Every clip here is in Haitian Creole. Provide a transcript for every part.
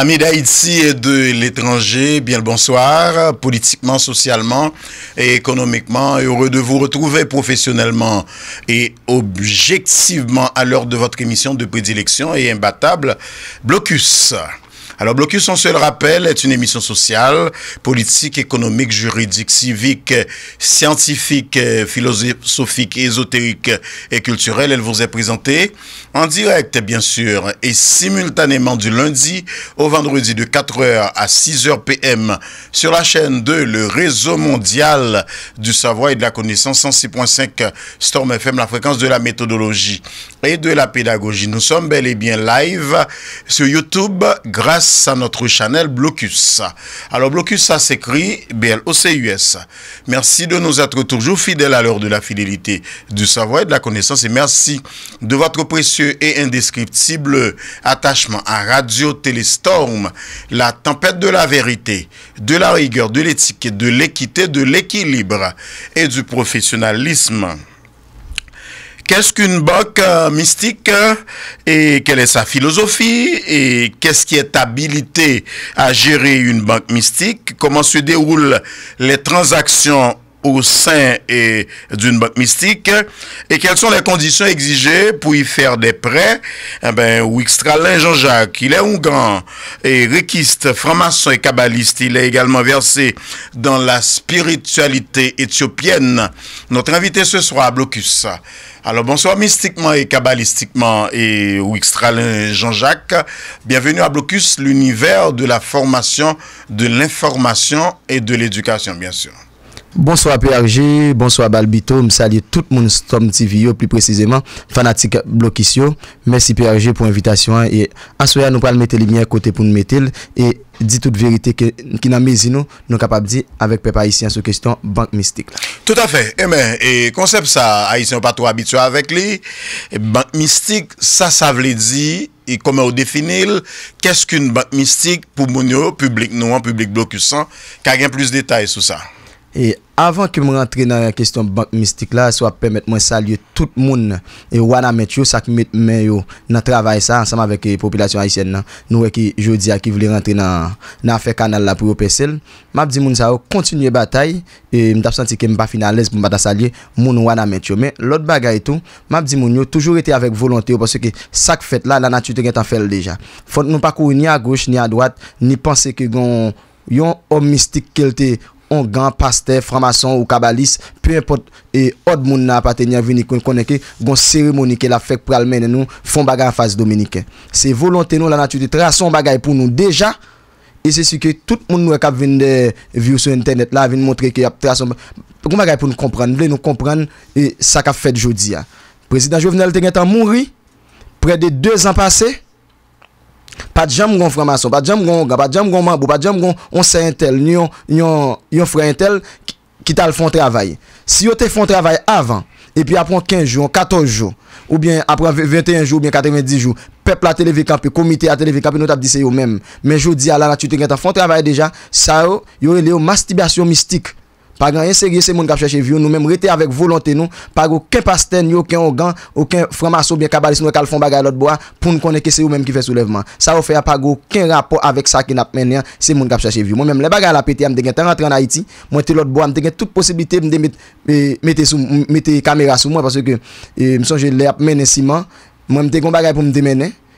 Amis Haïti et de l'étranger, bien le bonsoir, politiquement, socialement et économiquement. Heureux de vous retrouver professionnellement et objectivement à l'heure de votre émission de prédilection et imbattable Blocus. Alors, Blocus, son seul rappel, est une émission sociale, politique, économique, juridique, civique, scientifique, philosophique, ésotérique et culturelle. Elle vous est présentée en direct, bien sûr, et simultanément du lundi au vendredi de 4h à 6h PM sur la chaîne 2, le réseau mondial du savoir et de la connaissance 106.5 Storm FM, la fréquence de la méthodologie et de la pédagogie. Nous sommes bel et bien live sur YouTube grâce à notre channel Blocus. Alors Blocus, ça s'écrit B-L-O-C-U-S. Merci de nous être toujours fidèles à l'heure de la fidélité, du savoir et de la connaissance. Et merci de votre précieux et indescriptible attachement à Radio Téléstorm, la tempête de la vérité, de la rigueur, de l'éthique, de l'équité, de l'équilibre et du professionnalisme. Qu'est-ce qu'une banque euh, mystique euh, et quelle est sa philosophie et qu'est-ce qui est habilité à gérer une banque mystique Comment se déroulent les transactions au sein d'une banque mystique et quelles sont les conditions exigées pour y faire des prêts eh ben Wixtralin Jean-Jacques il est un et réquiste franc-maçon et kabbaliste il est également versé dans la spiritualité éthiopienne notre invité ce soir à Blocus alors bonsoir mystiquement et kabbalistiquement et Wixtralin Jean-Jacques bienvenue à Blocus l'univers de la formation de l'information et de l'éducation bien sûr Bonswa PRG, bonswa Balbito, msalye tout moun stomp ti viyo, pli precizeman, fanatik blokisyo. Mersi PRG pou invitasyon, e aswaya nou pal mette li mye kote pou nou mette il, e di tout verite eh ki nan mezi nou, nou kapab di avek pepa aisyen sou kwestyon bank mistik. Tout afe, e mè, e konsep sa aisyen patou abityo avek li, bank mistik, sa sa vle di, e kome ou definil, keskoun bank mistik pou moun yo, publik nou an, publik blokis son, ka gen plus detay sou sa. E avan ki mwen rentre nan kistyon bank mistik la Swa pemet mwen salye tout moun E wana met yo Sak mwen yo nan travay sa Ansama vek e populasyon aisyen nan Nou we ki jodi a ki vle rentre nan Nan fe kanal la pou yo pesel Mabdi moun sa yo kontinye batay E mtap santi ke mba finalez pou mbada salye Moun wana met yo Men lot bagay tou Mabdi moun yo toujou ete avek volante yo Paswe ke sak fet la la natyute gen tan fel deja Fonte nou pakou ni a gouch ni a dwat Ni panse ke yon Yon om mistik kelte Ongan, Paste, Framason ou Kabalist, Pe impot, e od moun nan paten ya vini konneke, Gon seremonike non, la fek pral menen nou, Fon bagay an faze Dominiken. Se volonte nou la natu de tra son bagay pou nou deja, E se si ke tout moun nou e kap vin de view sou internet la, Vin montre ki ap tra son bagay, Gon bagay pou nou kompran, Vle nou kompran, E sa kap fet jodi ya. Prezident Jovenel Tengenta moun ri, Pre de 2 an pase, Pat jam gwen fwa mason, pat jam gwen oga, pat jam gwen mambou, pat jam gwen onse entel, nyon fwa entel ki tal fwa travay. Si yo te fwa travay avan, epi apon 15 jou, 14 jou, ou bien apon 21 jou, ou bien 90 jou, pepl ateleve kapi, komite ateleve kapi, nou tap dise yo men. Men jou di ala natu te gen ta fwa travay deja, sa yo, yo le yo mastibasyon mistik. Pagan inserye se moun kap chache vyo, nou mèm rete avèk volante nou, pagan ouke pasten yo, ouke organ, ouke framaso, ouke kabalist nou, ouke alfon bagay lotboa, pou nou konneke se ou mèm ki fè soulevman. Sa wò fè a pagan ouke rapor avèk sa ki nap mènyan, se moun kap chache vyo. Mwen mèm lè bagay la pété, mwen te rentre an Haiti, mwen te lotboa, mwen te gen tout posibité mwen eh, te kamera sou mwen, pasè ke eh, mwen sonje lè ap mènyan siman, mwen te kon bagay pou mwen te mènyan.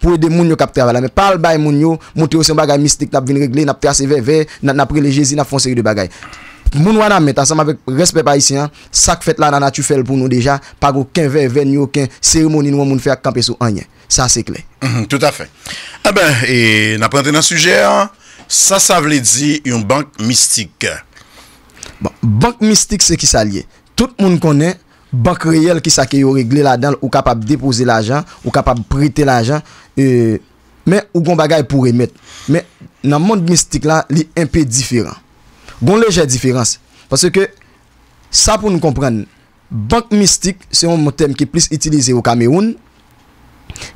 pou e de moun yo kapte avala. Me pal bay moun yo, moun te osyon bagay mistik nap vin regle, nap te ase vey vey, nap prelejezi, nap fon seri de bagay. Moun wana met, ansam avek respet pa isi, sak fet la nan atu fel pou nou deja, pag ou ken vey vey, ni ou ken seri moun in wou moun fey ak kampes ou anyen. Sa se kle. Tout a fe. A be, e nap rente nan suje, sa sa vle di yon bank mistik. Bank mistik se ki sa liye. Tout moun konen, bank reyel ki sa ki yo regle la den, ou kapab depose l'ajan, E, men, ou gon bagay pou remet. Men, nan moun mistik la, li epe diferan. Gon leje diferans. Pase ke, sa pou nou kompren. Bank mistik, se yon motem ki plis itilize ou kameyoun.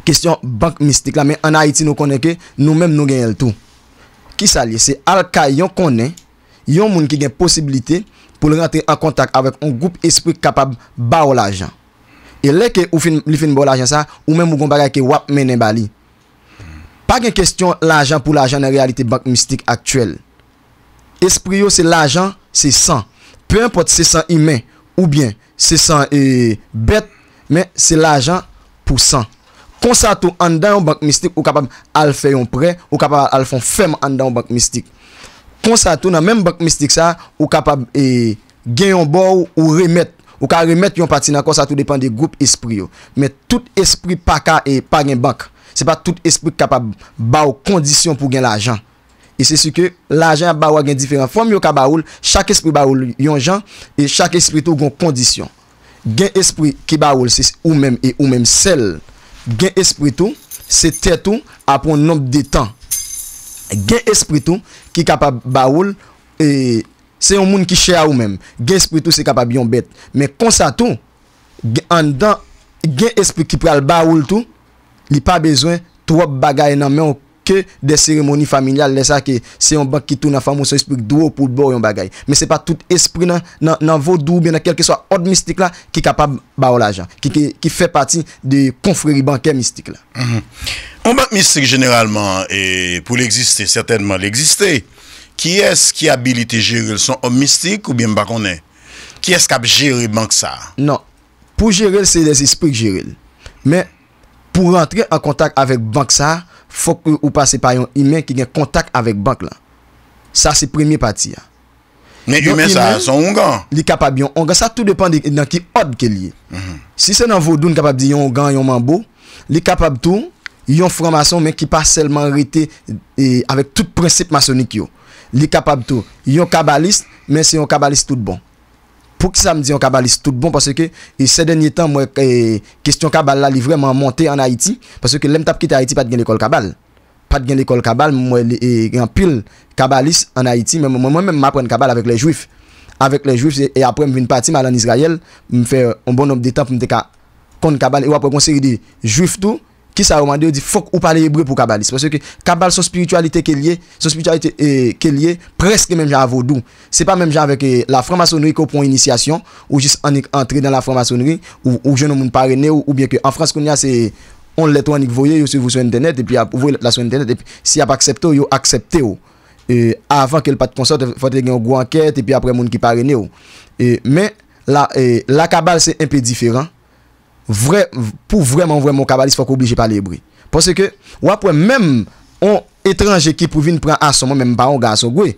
Kestyon bank mistik la, men an Haiti nou konen ke, nou men nou genye l'tou. Ki sa li, se alka yon konen, yon moun ki gen posibilite pou l rentre an kontak avèk an goup espri kapab ba ou la jant. E lè ke ou fin li fin bo l'ajan sa, ou men mou kon bagay ke wap men en bali. Pa gen kestyon l'ajan pou l'ajan nan realite bank mistik aktuel. Espriyo se l'ajan, se san. Pe an pot se san imen, ou bien, se san euh, bet, men se l'ajan pou san. Konsa tou andan yon bank mistik, ou kapab al fè yon pre, ou kapab al fon fèm andan yon bank mistik. Konsa tou nan men bank mistik sa, ou kapab euh, gen yon bo ou remèt. Ou ka remet yon pati nan kon sa tout depan de goup espri yo. Met tout espri pa ka e pa gen bak. Se pa tout espri kapab ba ou kondisyon pou gen la jan. E se si ke la jan ba wa gen diferan. Fom yo ka ba ou, chak espri ba ou yon jan. E chak espri tou gon kondisyon. Gen espri ki ba ou se ou menm e ou menm sel. Gen espri tou se tetou apon nom de tan. Gen espri tou ki kapab ba ou e... c'est un monde qui à ou même. Gain esprit tout c'est capable bien bête. Mais comme ça tout en dedans gain esprit qui pral ba ou tout, il pas besoin trop bagaille dans mais que des cérémonies familiales là ça que c'est un banque qui tourne en femme son esprit droit pour et un bagaille. Mais c'est pas tout esprit dans dans nan vaudou bien quel que soit ordre mystique là qui capable ba l'argent, qui, qui, fait partie de confrérie bancaire mystique là. -hmm. banque mystique généralement et pour l'exister certainement l'exister ki es ki abilite jirel? Son omistik ou bien bako ne? Ki es kap jirel bank sa? Non, pou jirel se des esprik jirel. Men, pou rentre an kontak avek bank sa, fok ou pase pa yon imen ki gen kontak avek bank la. Sa se premi pati ya. Men yon imen sa, son ongan? Li kapab yon ongan, sa tout depande nan ki od ke liye. Mhm. Si se nan vodoun kapab di yon ongan, yon mambo, li kapab tou, yon franc-maçon men ki pa selman rete avek tout prinsip masonik yo. li capable tout. Yon kabbaliste, mais c'est un kabbaliste tout bon. Pour que ça me dit un kabbaliste tout bon parce que ces derniers temps moi eh, question kabbal là, vraiment monté en Haïti parce que l'aime tap quitté Haïti pas de l'école kabbal. Pas de l'école kabbal, moi en pile kabbaliste en Haïti, mais moi même m'apprendre kabbal avec les juifs. Avec les juifs et après je vinn parti mal en Israël, me faire un bon nombre de temps pour me te kon kabbal et après une série de juifs tout Ki sa romande ou di fok ou pale yebre pou kabalist. Pwese ke kabal sou spiritualite ke liye, sou spiritualite euh, ke liye preske menm jan avodou. Se pa menm jan veke euh, la franc-maçonnerie ko pon inisyasyon ou jis anik antre dan la franc-maçonnerie ou jen ou moun parene ou. Ou bien ke an frans kon ya se on letou anik voye yo sou internet epi ap voye la sou internet epi si ap aksepto yo aksepte ou. Afan ke l pat konsort fote gen ou gwanket epi apre moun ki parene ou. Men la kabal se epi diferant. pou vreman vreman kabalist fok oubli jepa li ebri. Pwese ke wapwe menm on etranje ki pou vin pran ason mwen menm pa on gaso gwe.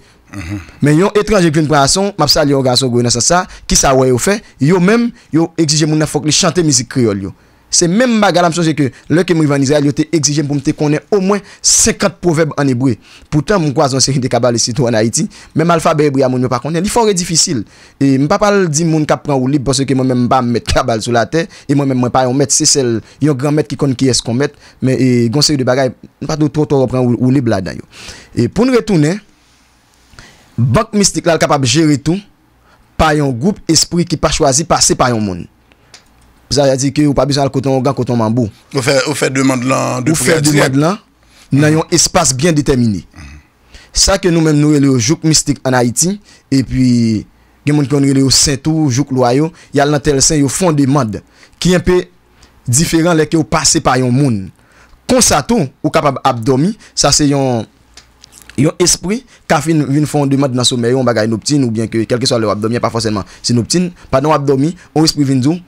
Men yon etranje ki vin pran ason map sa li yon gaso gwe nan sa sa ki sa woy ou fe, yon menm yon exije mounen fok li chante mizi kriol yon. Se men m baga la m sonje ke, lè ke m rive an Israel yo te exijen pou m te konen o mwen sekat pouveb an Ebre. Poutan m m kwa zon seri de kabal e sitou an Haiti, men m alfa be Ebre a moun yo pa konen. Li fòre e difisil. E m pa pal di moun kap pran ou lib pòsè ke m mè m pa m met kabal sou la tè. E m m m mè m pa yon met, se sel yon gran met ki kon ki es kon met. Men e gonseri de bagay, m patou to to repran ou lib la dan yo. E pou n re toune, bak mistik la l kapab jere tou, pa yon goup espri ki pa chwazi pase pa yon moun. Ça veut dire que vous pas besoin de coton un coton mambou. Vous faites fait demande là de Vous faites demande là dans un espace bien déterminé. Ça que nous-mêmes nous le jouk mystique en Haïti et puis il y a des gens qui ont le saint tout jouk loyaux, il y a tel saint ils font demande qui est un peu différent ce que vous passé par un monde. Comme ça tout, ou capable abdomi, ça c'est un yon esprit ka fin vin fon demande dans sommeil on bagay nocturne ou bien que quel que soit le abdomen pas forcément c'est nocturne pas dans abdomen on esprit vin dou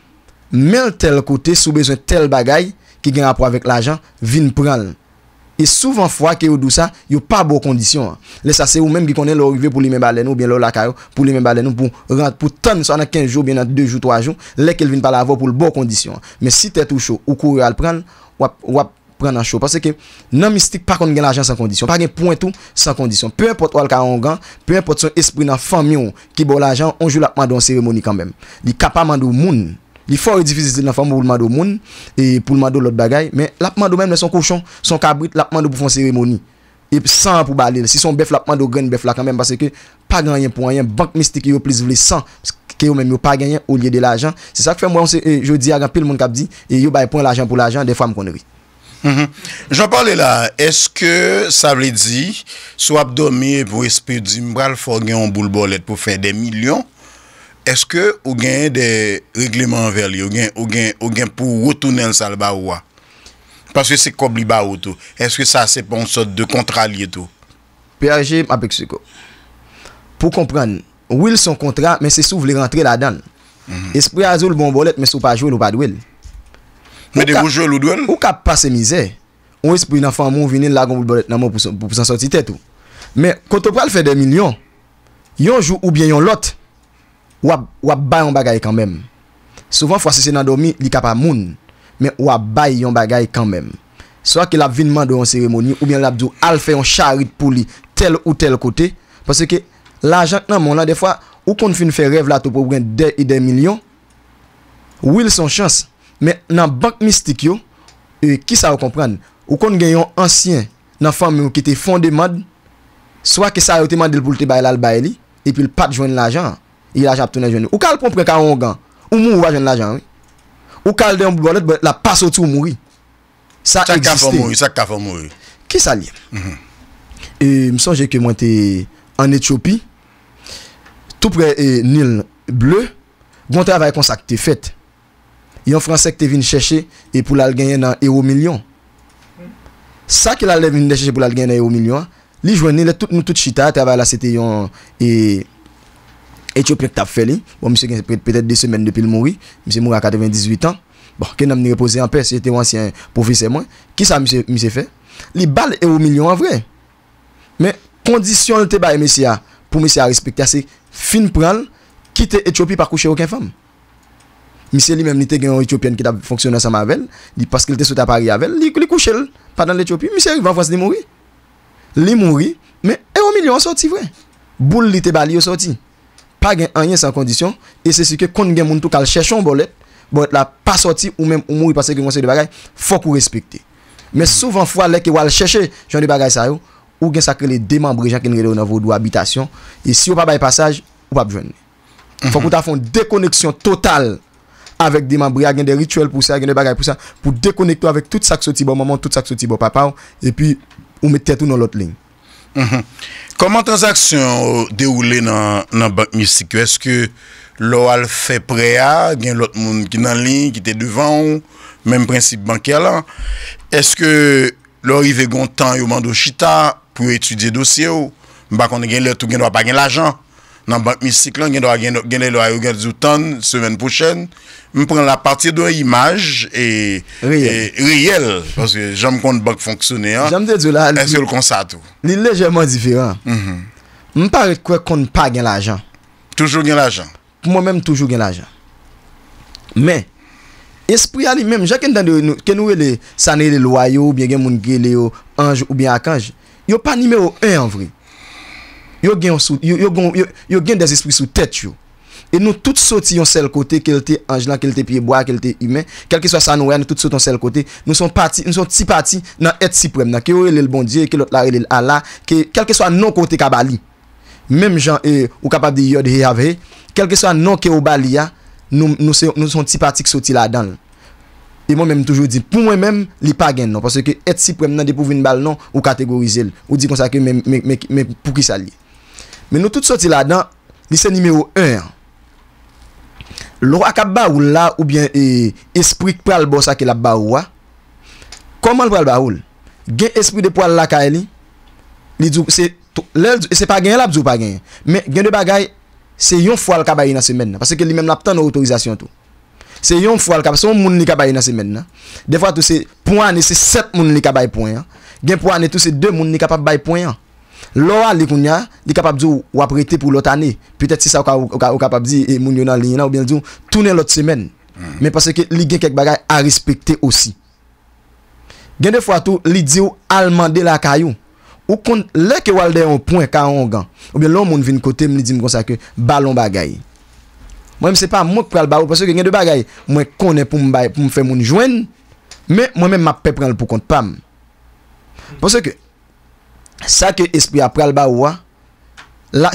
Mel tel kote sou bezwen tel bagay ki gen apwa vek l'ajan, vin pral. E souvan fwa ki yo dou sa, yo pa bo kondisyon. Le sa se ou menm ki konen lorive pou li men balen ou, bin lor lakay ou, pou li men balen ou, pou ton miso anan 15 jou, bin anan 2 jou, 3 jou, le ke vin pala avo pou l'bo kondisyon. Men si te tou chou, ou kou real pral, wap pran an chou. Pase ke nan mistik pa kon gen l'ajan sa kondisyon, pa gen pointou sa kondisyon. Pe apot walka angan, pe apot son espri nan famyon ki bo l'ajan, anjou lakman don seremoni kambem. Li fòre difizite nan fòm pou l'mando moun, e pou l'mando lòt bagay, men l'apmando men son kouchon, son kabrit, l'apmando pou fòm seremoni. E san pou balil, si son bef l'apmando gren bef la kamen, parce ke pa ganyen pou anyen, bank misti ki yo plis vle san, ki yo men yo pa ganyen ou liye de l'ajan. Se sa k fèm wè, jò di agan pil moun kap di, e yo baye pou an l'ajan pou l'ajan, de fòm kon wè. Jò pale la, eske sa vle di, sou ap domi, pou espè di mbral, fò Eske ou gen de regleman veli? Ou gen pou wotounen salba ou wa? Paske se kob li ba ou tou? Eske sa se pon sot de kontrali etou? Pe aje, ma pek se ko. Po kompran, wil son kontral, men se sou vle rentre la dan. Mhm. Es pre azo l bon bolet, men sou pa jwen ou pa dwen. Men de wou jwen l ou dwen? Ou ka pase mize, ou es pre yon anfan moun vinen la gom bolet nan moun pou sa sotite. Men, koto pral fe de milyon, yon jou ou bien yon lote. wap bay yon bagay kanmen. Souvan fwa sese nan domi, li kap a moun, men wap bay yon bagay kanmen. Swa ke lap vinman do yon seremoni, ou bien lap do al fè yon charit pou li, tel ou tel kote, pwase ke l'ajak nan moun la defwa, ou kon fè yon fè rev la tou pou brèn 2 et 2 milyon, wil son chans, men nan bank mistik yo, e ki sa wakompran, ou kon gen yon ansyen nan famen wakite fondemad, swa ke sa wate mandil pou lte bay lal bay li, epil pat jwen l'ajak, Ou kal pou prek a wongan, ou moun wajen la jan. Ou kal de yon blou alet, la pasotou mouri. Sa eksiste. Sa kafa mouri. Ki sa liye? Msonje ke mwen te an Etiopi, tou prek nil ble, mwen bon te avay konsak te fet. Yon fransek te vin cheshe, pou la lgenye nan EO milyon. Sa ke la vin cheshe pou la lgenye nan EO milyon, li jwenye le tout nou tout chita, te avay la sete yon etiopi, Etiopièk tap fè li. Bon, misè gen se prète pètèt dè semen dèpil mouri. Misè mouri a kateven 18 an. Bon, ken nam ni repose an pè, se te wansyen pou fise mwen. Ki sa misè fè? Li bal e o milyon an vre. Men, kondisyon li te baye misè a, pou misè a respekte a se fin pral, kite Etiopièk pa kouche oken fam. Misè li menm ni te gen yon Etiopièk ki tap fonksyonan sa mavel. Li paske li te sote a Paris avel, li kouche l, pa dan l'Etiopièk. Misè yon va vwaz li mouri. Li mouri, men e o pas un rien sans condition et c'est ce que quand on tous tout kal chercher un bolet bolet la pas sorti ou même ou mourir parce que conseil de il faut qu'on respecte. mais souvent fois là que va chercher genre de bagaille ça yo ou ça sacré les démembrer gens qui dans vos habitation et si ou pas bail passage ou pas joindre mhm. faut qu'on ta une déconnexion totale avec des membres, il y a des rituels pour ça, il y a des pour ça, pour déconnecter avec tout ça qui ce bon maman, tout ça qui bon papa, et puis, on mettez tout dans l'autre ligne. Koman mhm. transaksyon de oule nan bank misikou? Eske lò al fè prea gen lòt moun ki nan lin ki te devan ou? Mèm prinsip bankè la? Eske lò rive gontan yo mando chita pou yo etudye dosye ou? Mbakon de gen lòt ou gen lòt pa gen l'ajan? nan bak misik lan gen do a genne lo a yo gen zoutan semen pou chen, mi pren la pati do imaj e real, e paske jame kon bak fonksyone an, es yo l kon sa tou. Ni lejèman diferan. Mi mhm. pare kwen kon pa gen l ajan. Toujou gen l ajan? Mwen menm toujou gen l ajan. Men, espri ali menm, jake nou e le sanè e le lo a yo, ou bien gen moun gè e le yo, anj ou bien ak anj, yo pa nime o en vri. Yo gen des espri sou tèt yo. E nou tout soti yon sel kote ke lte anjlan, ke lte pieboa, ke lte imen. Kelke swa sa nou wè, nou tout soti yon sel kote. Nou son ti pati nan ete siprem nan. Ke ou relè l bon diye, ke lote la relè l Allah. Kelke swa non kote kabali. Mem jan ou kapab di yod hi avè. Kelke swa non ke ou bali ya, nou son ti pati k soti la dan. E mwen mèm toujou di. Pou mwen mèm, li pa gen nan. Pase ke ete siprem nan, di pou vin bal nan, ou kategorize l. Ou di konsake mèm pou ki sa liye. Men nou tout soti la dan, li se nimeyo 1. Loro akab ba ou la ou bien espri k pral bo sa ke la ba ou wa. Koman pral ba ou la? Gen espri de pral la ka e li. Li djou, se, lèl, se pa gen la, djou pa gen. Men gen de bagay, se yon fwa l kaba yon na semen. Pase ke li men lap tan ou otorizasyon tou. Se yon fwa l kaba, se yon moun li kaba yon na semen. De fwa tou se, pou ane se 7 moun li kaba yon pou ane. Gen pou ane tou se 2 moun li kaba yon pou ane. Lo a li koun ya, li kapab di ou aprete pou lot ane. Petet si sa ou kapab di e, moun yonan li yonan ou bien di ou tounen lot semen. Hmm. Men paswe ke li gen kek bagay a rispekte osi. Gen de fwa tou, li di ou alman de la kayou. Ou kon le ke walde yon poun e ka angan. Ou bien lon moun vin kote m li di m konsa ke balon bagay. Mwen se pa moun kwa alba ou paswe ke gen de bagay mwen konen pou m bay pou m fe moun jwen. Men mwen men map pe pran l pou kont pam. Paswe ke... Sa ke espri a pral ba ou a,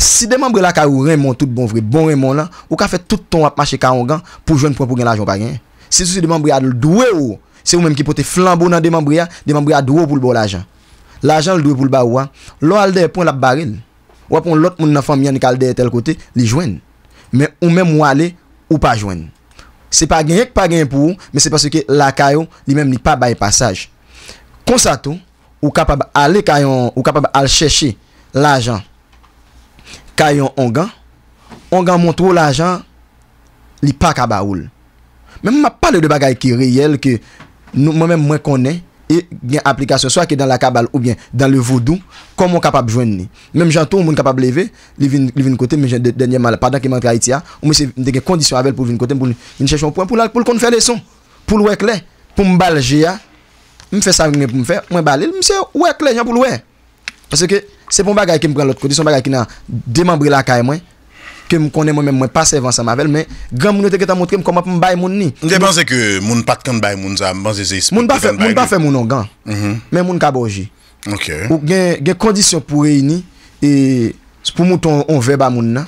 si demanbri la ka ou remon tout bon vre, bon remon la, ou ka fè tout ton ap mache ka angan, pou jwen pou gen l'ajon pa gen. Se sou se demanbri a l'douè ou, se ou menm ki pote flambo nan demanbri a, demanbri a douè ou pou l'bo l'ajan. L'ajan l'douè pou l'ba ou a, lò al deyè pou l'ap baril, wè pou l'ot moun nan fèm yan ki al deyè tel kote, li jwen. Men ou menm wale ou pa jwen. Se pa gen ek pa gen pou ou, men se pas se ke la ka ou, li men Ou kapab alè kayon, ou kapab alè chèche l'ajan. Kayon angan, angan montrou l'ajan, li pa kaba oul. Men mwa pale de bagay ki riyel, ki mwen mwen mwen konè, e gen aplikasyon, so a ki dan la kabal ou gen dan le vodou, kon mwen kapab jwen ni. Men mwen jantou, mwen kapab leve, li vin kote, mwen jen denye mal, padan ki mwen kaiti a, mwen se deke kondisyon avèl pou vin kote, mwen jen chèche mwen pou lal, pou l kon fè lè son, pou l wèk lè, pou mbal jè a, me fais ça pour me faire moi balil monsieur ouais que les gens pour ouais parce que c'est pour bagaille qui me prend l'autre côté son bagaille qui n'a démembré la caille moi que me connais moi même moi pas servant ensemble avec mais grand monde qui t'a montré comment me bail mon ni je pense que mon pas quand bail mon ça pense c'est mon pas faire mon pas faire mon organ mhm. mais mon ka OK ou gain gain condition pour réunir et pour mouton on verbe à mon là.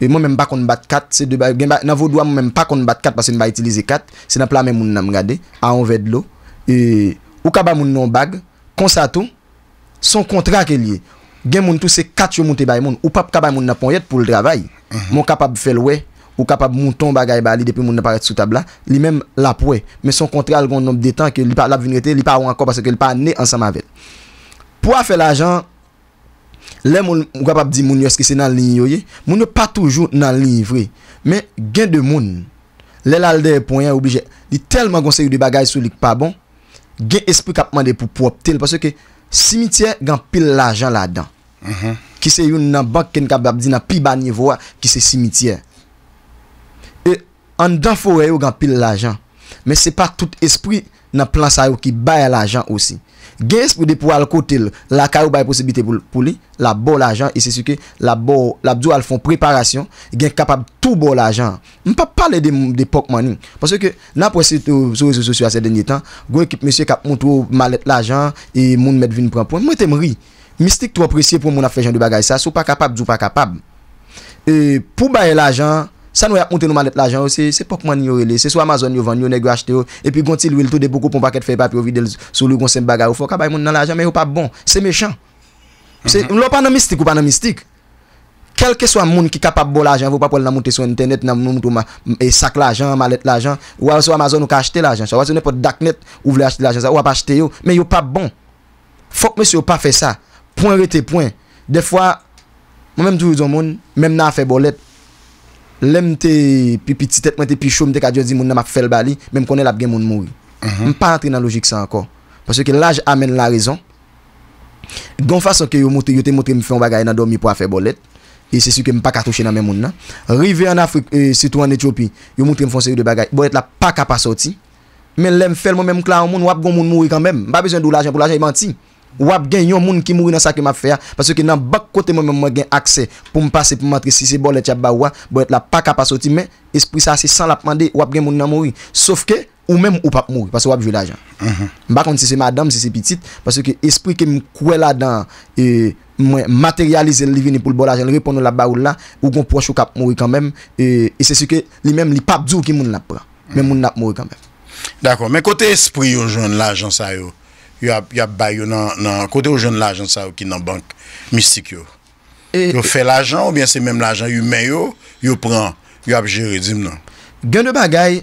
et moi même pas qu'on bat 4 c'est de dans vos doigts même pas qu'on bat 4 parce qu'on va utiliser 4 c'est dans plat même moun me regarder à on verre de l'eau et Ou ka ba moun nan bag, konsa tou, son kontra ke liye. Gen moun tou se kat yo moun te bay moun. Ou pap ka ba moun nan pon yet pou l'dravay. Mhm. Moun kapab felwe, ou kapab moun ton bagay bali depi moun nan paret sou tabla. Li men lapwe. Men son kontra algon nom detan ke li pa lap vinete, li pa wanko parce ke li pa ne ansama vel. Pwa fe la jan, le moun, ou kapab di moun yo eski se nan lini yo ye, moun yo pa toujou nan lini vre. Men gen de moun, le lalde ponye obije, li telman gonseri di bagay sou lik pa bon. Gen espri kapman de pou pou optel. Paswe ke simitye gan pil lajan la dan. Mhm. Ki se yon nan bank ken kababdi nan pi ba nivwa ki se simitye. E an dan fore yo gan pil lajan. Men se pa tout espri... nan plan sa yo ki baye l'ajan osi. Gen espo de pou al kotil, la karou baye posibite pou li, la bo l'ajan, e se si ke la bo, la bdou al fon preparasyon, gen kapab tou bo l'ajan. M pa pale de pok mani, panse ke nan posi sou sosyo ase denye tan, gwen kip mesye kap moun tou malet l'ajan, e moun met vin pranpon, mwen temri, mistik tou apresye pou moun a fejan de bagay sa, sou pa kapab, djou pa kapab. E, pou baye l'ajan, San wè ap moun te nou malet l'ajan ou, se pok moun yon relè. Se sou Amazon yon vend, yon neg wè achete ou. E pi gontil wè l'tou de pou koupon paket fè papi ou vide sou lou gonsen baga ou. Fok apay moun nan l'ajan, mè yon pa bon. Se mechan. Mè mhm. lò pa nan mistik ou pa nan mistik. Kelke sou a moun ki kapap bo l'ajan, wè pa pou lè nan moun te sou internet, nan moun tou mè e sak l'ajan, malet l'ajan. Ou a sou Amazon wè ka achete l'ajan. Se wè se nè pot dak net wè wè achete l'ajan sa, wè pa achete yo. Bon. Mè yon pa Lèm te pi pitet, mwen te pi chou, mwen te ka diyo di moun nan map fel bali, mwen konen lap gen moun moun. Mwen mhm. pa antre nan logik sa anko. Pwese ke la j amen la rezon. Don fason ke yon mwote, yon te mwote mwen fwen bagay nan domi pou a fe bolet. E se si ke mwen pa katouche nan mwen moun nan. Rive an Afrik, e sitou an Etiopi, yon mwote mwen fwen se yon bagay. Bolet la pa kapasoti. Mwen lèm fel mwen mwen mwen klan an moun, wap gon moun moun moun kanmèm. Mwen pa bezen dou la jen pou la jen yon e manti. ou ap gen yon moun ki mouri nan sa ke m ap fè parce que nan bak côté moi même gen accès pour me passer pour m'entrer si c'est bon let ya ba wa bon être là pas capable sortir mais esprit ça c'est sans la demander ou ap gen moun nan mouri sauf que ou même ou pas mourir parce que ou ap vu l'argent m pa si c'est madame si c'est petite parce que esprit que m kwè la dan et moi matérialiser li vini pour le bon l'argent répondre la ba ou là ou gon proche ou k mourir quand même et, c'est ce que li même li pa di qui ki moun la prend mais mhm. moun n'ap mourir quand même d'accord mais côté esprit yo jwenn l'argent ça yo sa, Yo ap bay yo nan kote ou joun l'ajan sa ou ki nan bank mistik yo. E, yo e- fe l'ajan ou bien se men l'ajan yu men yo, yo pran, yo ap jiridim nan. Gen de bagay,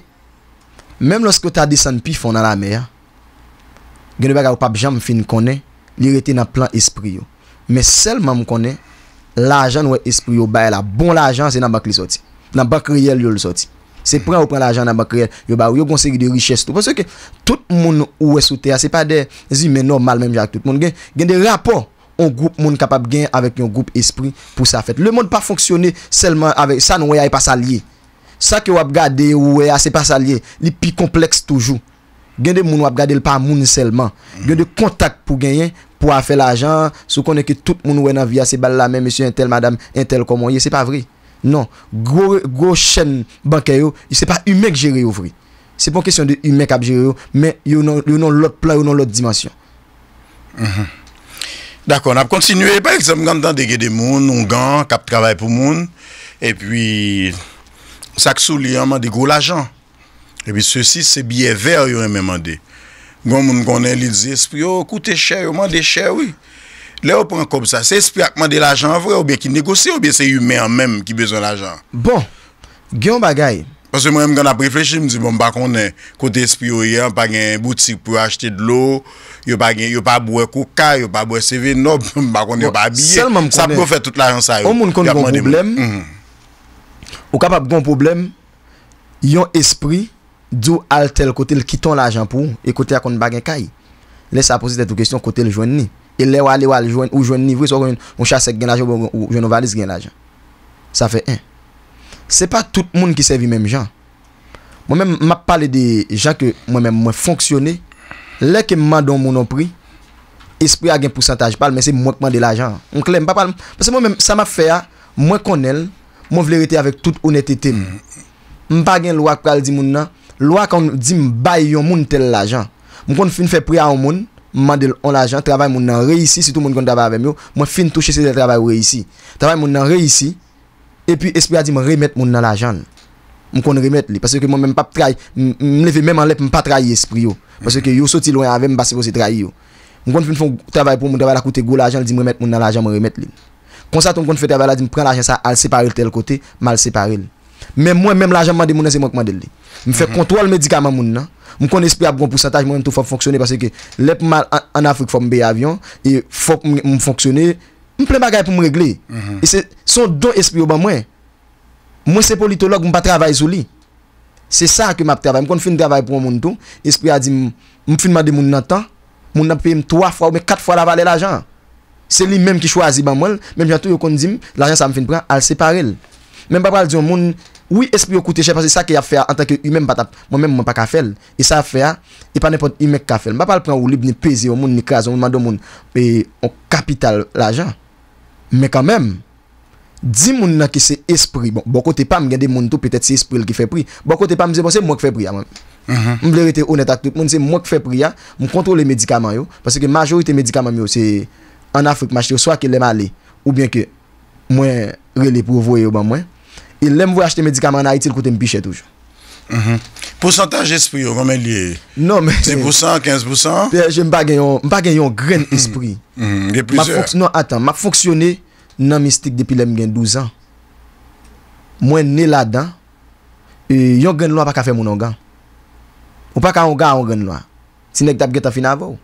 menm loske ta desan pi fon nan la mea, gen de bagay ou pap jan m fin kone, yu rete nan plan espri yo. Men selman m kone, l'ajan we espri yo bay la. Bon l'ajan se nan bak li soti, nan bak riyel yo li soti. Se pren ou pren l'ajan nan bakre, yo ba ou yo gonseri de riches tout. Pon se ke tout moun ouwe sou te a, se pa de zi men normal menm jak tout moun gen. Gen de rapor, on goup moun kapap gen avèk yon goup espri pou sa fèt. Le moun pa fonksyonè selman avèk, sa nou wè a e pa salye. Sa ki wap gade ou wè a ah, se pa salye, li pi kompleks toujou. Gen de moun wap gade l pa moun selman. Gen de kontak pou gen, pou a fè l'ajan, sou konè ki tout moun ouwe nan vi a ah, se bal la men, mè mè mè mè mè mè mè mè mè mè mè mè mè mè mè mè mè m Non, gwo chen bankè yo, se pa yon mèk jere yo vri. Se pon kesyon de yon mèk ap jere yo, men yon non lòt plan, yon non lòt non dimensyon. Mhm. D'akon, ap kontinue, par exemple, yon dan degè de moun, yon gan, kap travay pou moun. E pi, saksou li yon mande gwo l'ajan. E pi, sosi se biye ver yon mè mande. Gon moun konen li zis, pi yo koute chè, yon mande chè wè. Le ou pou an kob sa, se espri akman de l'ajan vre ou be ki negosi ou be se yume an menm ki bezon l'ajan. Bon, gyan bagay. Pase mwen m gana prefleshi, m zi bon bakonnen, kote espri yo yon, pa gen boutik pou achete de lo, yo pa gen, yo pa bouwe kouka, yo pa bouwe CV, no, bon bakonnen, yo pa biye, sa pou pou fè tout l'ajan sa yo. O moun kon kon problem, o ka pa kon problem, yon espri di ou hal tel kote l kiton l'ajan pou, e kote akman bagen kay, le sa posi tè tou kwestyon kote l jwenni. E lewa lewal ou jwen nivris ou jwen chasek gen lajan ou jwen ovalis gen lajan. Sa fe en. Se pa tout moun ki sevi menm jan. Mwen menm ma pale de jan ke mwen menm mwen fonksyone. Le ke mman don moun an pri, es pri agen pwosantaj pal men se mwen kman de lajan. Mwen klem pa pal. Pase mwen menm sa ma fe a, mwen konel, mwen vlerite avèk tout onetete mwen. Mwen pa gen lwa kwa al di moun nan. Lwa kon di m bay yon moun tel lajan. Mwen kon fin fe pri a an moun, mandel on l'argent, travail mon n'a réussi, si tout le monde travaille avec moi, moi fin toucher ces travail réussi. Travail mon n'a réussi et puis espérer dit me remettre mon dans l'argent. mon connais remettre parce que moi même pas trahir, me lever même en l'air, me pas trahir esprit parce que yo sorti loin avec me pas supposé trahir. mon connais faire travail pour mon travail à coûter gros l'argent, dit me remettre mon dans l'argent, me remettre. Comme ça ton compte fait travail là, dit me prendre l'argent ça, al séparer tel côté, mal séparer. Mais moi même l'argent mandé mon c'est moi qui mandé. Me fait mhm. contrôle médicament mon nan je connais esprit à bon pourcentage, moi-même tout faut fonctionner parce que les mal en Afrique faut me avion et faut me fonctionner, me plein bagaille pour me régler. Mhm. Et c'est son don esprit au moi. Moi c'est politologue, me pas travailler sur lui. C'est ça que m'a travaille. Quand un travail pour mon tout, esprit a dit me fin demander mon temps, mon n'a payer trois fois ou quatre fois la valeur l'argent. C'est lui même qui choisit moi, même j'ai tout qu'on l'argent ça me fait prendre, à séparer. Même pas dire monde Ou yi espri yo koute, chè pa se sa ki a fe a an tan ki yi menm pata, mwen menm mwen pa ka fel. Yi sa a fe a, yi pa nèpon yi menm ka fel. Ba pal pran ou li bni pezi, ou moun ni kras, ou moun mandon moun, pe yi o kapital la jan. Mè kan mèm, di moun nan ki se espri, bon, bon kote pa mwen gen de moun tou, pètè se espri l ki fe pri. Bon kote pa mwen se mwen se mwen kfe pri a mwen. Mwen lè rete honet ak tout, mwen se mwen kfe pri a, mwen kontrole medikaman yo. Pasè ke majorite medikaman yo se an Afrik mwache yo, swa ke lèm ale, ou E lem vwe achte medikaman na iti l kote m bichè toujou. Mhm. Pousantaj espri yo gomen liye? Non men. 5%? 15%? M bagen yon gren espri. De plizèr? Non, atan. Ma foksyone nan mistik depi lem gen 12 an. Mwen ne la dan. Yon gren lwa pa kafe moun angan. Ou pa ka angan an gren lwa. Si nek tab geta fin avou.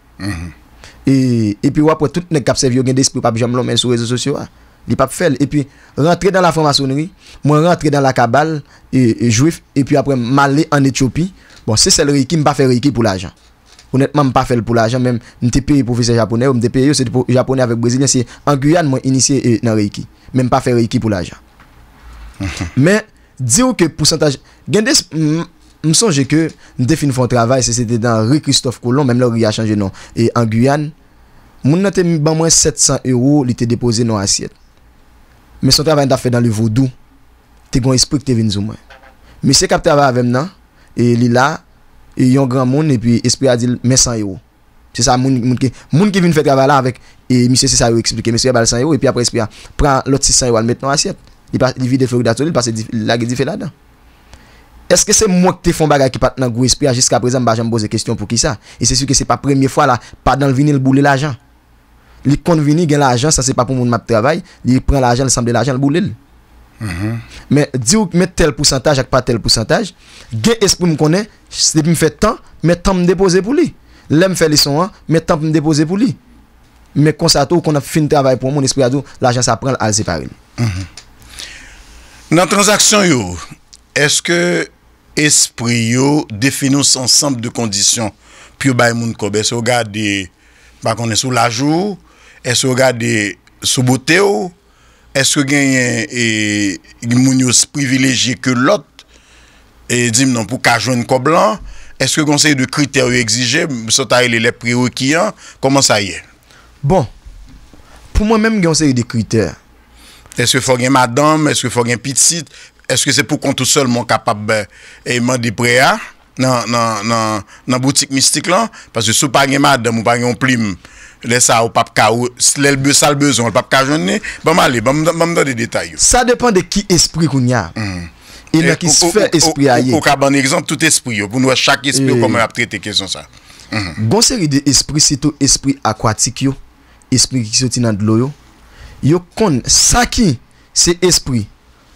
E pi wapwe tout nek kapsev yo gen despri pa bi jan m lomen sou rezo sosyo a. Ah. Li pa pou fel. E pi rentre dan la franc-maçonnerie. Mwen rentre dan la kabal. E juif. E pi apren male en Etiopi. Bon se sel reiki. Mwen pa fe reiki pou la jan. Honetman mwen pa fel pou la jan. Mwen te peye pou fise japonè. Mwen te peye yo se japonè avek brésilien. Se en Guyane mwen inisye nan reiki. Mwen pa fe reiki pou la jan. Men diyo ke pou santaj. Gendès mwen sonje ke. Mwen defin fon travay. Se se te dan Rui Christophe Coulon. Mwen mwen li a chanje nan. E en Guyane. Mwen naten ban mwen 700 euro. Li Mè son travè an ta fè nan le vodou, te gwen espri ki te vin zou mwen. Mè se kap travè avèm nan, e li la, e yon gran moun, e pi espri a dil mè 100 euro. Moun ki vin fè travè la avèk, e mè se se sa yo explike, mè se ya bal 100 euro, e pi apre espri a pran lot 600 euro al mèt nan asyèp. Di vide fè ou datou li, pa se lagè di fè la dan. Eske se mwen ki te fon bagay ki pat nan gwen espri a, jiska prezèm ba jèm boze kèstyon pou ki sa. E se sou ki se pa premye fwa la, pa dan vinil boule la jèm. li konvini gen l'ajan, sa se pa pou moun map travay, li pren l'ajan, l'assemble l'ajan, l'boulil. Men, mhm. di ou men tel pousantaj ak pa tel pousantaj, gen espri m konen, se mhm. de mi fe tan, men tan m depoze pou li. Le m fe lison an, men tan m depoze pou li. Men konsato ou kon ap fin travay pou moun, espri adou, l'ajan sa pren l'ajan se parin. Nan transaksyon yo, eske espri yo definon san samp de kondisyon pi ou bay moun kobes, ou gade pa konen sou lajou, Eske ou gade non, soubote bon, ou? Eske gen yon yon moun yo sprivilejye ke lot? E dim nan pou ka joun ko blan? Eske gonsen yon de kriter ou exije? Sota yon le prio ki an? Koman sa yon? Bon, pou mwen menm gonsen yon de kriter. Eske fok gen madam? Eske fok gen pitit? Eske se pou kontou sol moun kapap e man di prea? Nan boutik mistik lan? Paske sou pa gen madam ou pa gen plim? Lè sa ou pap ka ou lè lbe sa lbezon, l pap ka jounè, bam alè, bam dam dam dam dam dam dam dam dam. Sa depan de ki espri koun ya. Mm. E lè e ki se fè espri a ye. Ou ka ban exemple tout espri yo, pou nou a chak espri yo e. koman ap trete ke son sa. Mm. Gon se ri de espri, se to espri akwatik yo, espri ki se ti nan dloyo, yo kon sa ki se espri,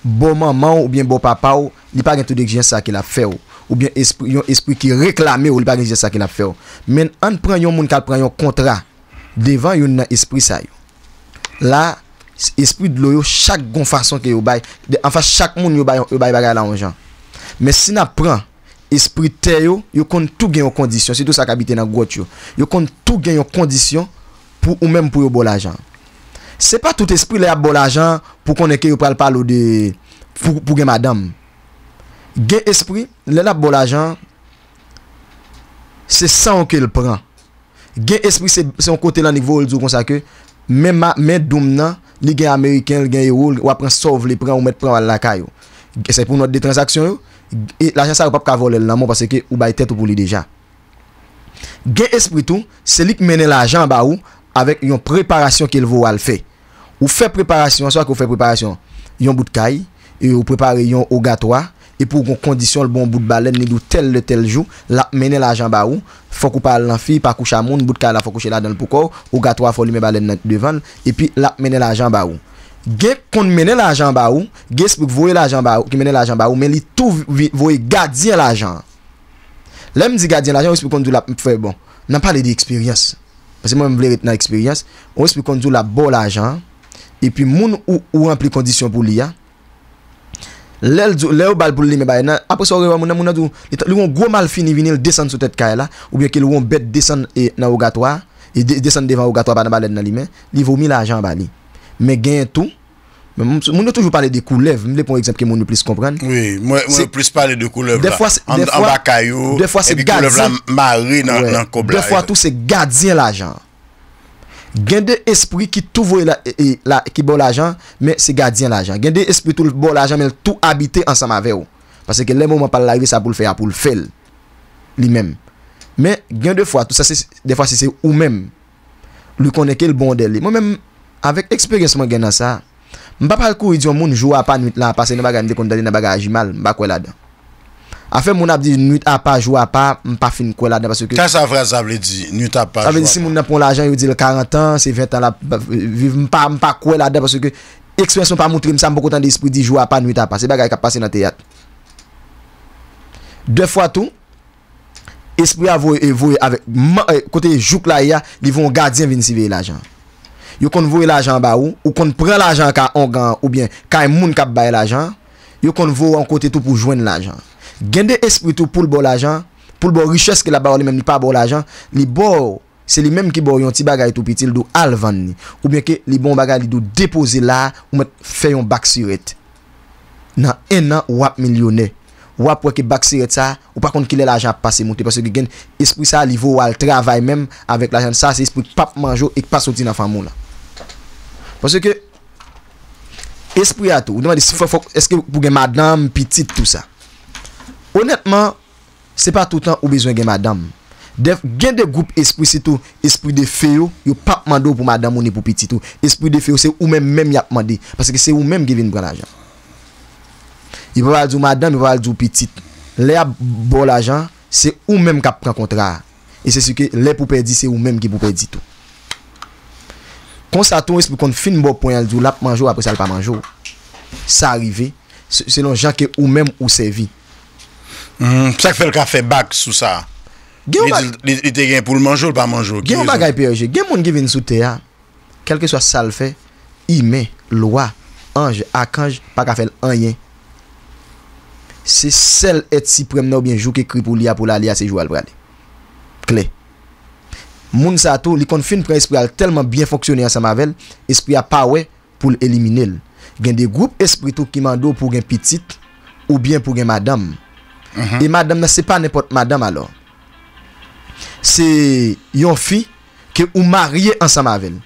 bo maman ou bien bo papa ou, li pa gen tout de gen sa ke la fè ou, ou bien espri, yon espri ki reklamè ou, li pa gen gen sa ke la fè ou. Men an pren yon moun kal pren yon kontra, Devan yon nan espri sa yo. La, espri lo yo chak gon fason ke yo bay. Anfa chak moun yo bay bagay la anjan. Men si nan pran, espri te yo, yo kon tout gen yon kondisyon. Se tout sa kabite nan gwoch yo. Yo kon tout gen yon kondisyon pou ou men pou yo bol ajan. Se pa tout espri le ap bol ajan pou konen ke yo pral palo de pou gen madam. Gen espri, le ap bol ajan se san ke l pran. Gen espri se yon kote lan nivou yon djou konsake, men doun nan li gen Ameriken, gen Yeroul, wapren sov li preng ou met preng wale lakay yo. Se pou nou de transaksyon yo, e, la jen sa wap pap kavole l nan moun, pase ke ou bay tet ou pou li deja. Gen espri tou, se lik mene la jen ba ou, avek yon preparasyon ke l vo wale fe. Ou fe preparasyon, sa wak ou fe preparasyon, yon bout kay, e ou prepare yon ogatwa. E pou kon kondisyon l bon bout balen ni do tel le tel jou, la mene la ajan ba ou. Fokou pa lan fi, pa koucha moun, bout ka la fokou chela dan l pokor. Ou gato a folime balen nan devan. E pi la mene la ajan ba ou. Ge kon mene la ajan ba ou, ge spouk vouye la ajan ba ou, ki mene la ajan ba ou. Men li tou vouye gadiye la ajan. Lem di gadiye la ajan, wespou kon djou la pouk fwe bon. Nan pale di eksperyans. Pase mwen mwen vle ret nan eksperyans. Wespou kon djou la bo la ajan. E pi moun ou ou an pli kondisyon pou li ya. Lè ou bal pou lè mè baye nan apresorè ou mounè mounè mounè djou lè ou gwo mal fini vinè lè desen sou tèt kaya la ou bè ke lè ou bet desen e, na ou gatoa, e desen devan ou gatoa ban nan balè nan lè mè, li vò mi la ajan ba li. Mè gen tou, mounè toujou pale de koulev, mounè pon eksempe ke mounè plis kompren. Mounè plis pale de koulev la, amba kayo, koulev la mari nan kobla. De fwa tou se gadjen la ajan. Gen de espri ki tou e, e, bou l'ajan, men se gadyen l'ajan. Gen de espri tou bou l'ajan, men tou habite ansama veyo. Pase ke le mouman pale l'arive sa pou l'fèl, a pou l'fèl li men. Men gen de fwa, tout sa se, de fwa se se ou men, lou konen ke l'bon del li. Mwen men, avèk eksperyensman gen nan sa, mba palkou yon moun jou apan mit lan, pase ne baga mdekon dali, ne baga ajimal, mba kwe ladan. Afè moun ap di nuit ap pa, jou ap pa, m pa fin kwe la den. Kan sa fraz avle di nuit ap pa, jou ap pa? Avle di si moun ap pon la jan, yo di l 40 an, se 20 an la, m pa kwe la den. Paswe ke ekspresyon pa moutri, m sa mbo kote an de esprit di jou ap pa, nuit ap pa. Se bagay kap pase nan teyat. De fwa tou, esprit avle kote eh, jouk la ya, li voun gardien vini sive l ajan. Yo kon vowe l ajan ba ou, yo kon pre l ajan ka ongan, ou bien ka moun kap bay l ajan. Yo kon vowe an kote tou pou jwen l ajan. Gen de espri tou pou l bo l ajan, pou l bo richeske la bawe li men, li pa bo l ajan, li bo, se li men ki bo yon ti bagay tou piti, li do alvan ni. Ou bien ki, li bon bagay li do depoze la, ou met fe yon bak suret. Nan en nan wap milyonè, wap wè ki bak suret sa, ou pa konti ki lè l ajan pase moun te. Paso ki gen, espri sa li vo wale travay men, avek l ajan sa, se espri pap manjou, ek pa soti nan fan moun la. Paso ki, espri a tou, ou dema di se fok fok, eske pou gen madame piti tout sa. Honetman, se pa toutan ou bezwen gen madame. Def gen de goup esprit si tou, esprit de feyo, yo pap mandou pou madame ou ne pou piti tou. Esprit de feyo bon, bon se ou men men yap mandi. Pase ki se ou men gen ven bral ajan. Yon va valjou madame, yon va valjou piti tou. Le ap bol ajan, se ou men kap pran kontrar. E se si ke le pou pedi, se ou men gen pou pedi tou. Kon sa tou esprit kon fin bo pou yon aljou lap manjou apre sal pa manjou. Sa arive, se lon jan ke ou men ou sevi. Psa hmm, k fèl ka fè bak sou sa Li te gen pou l manjou l pa manjou e Gen moun gevin sou te a Kèl ke swa sal fè Ime, lwa, anje, akange Pa ka fèl anjen Se sel et si prem nou Bien jou ke kri pou li a pou la li a sejou al prade Kle Moun sa tou li kon fin pre espri al Telman bien foksyone an sa mavel Espri apawè pou l elimine l Gen de group espri tou ki mandou Pou gen pitit ou bien pou gen madame E madame nan se pa nepot madame alor Se yon fi Ke ou marye ansama ven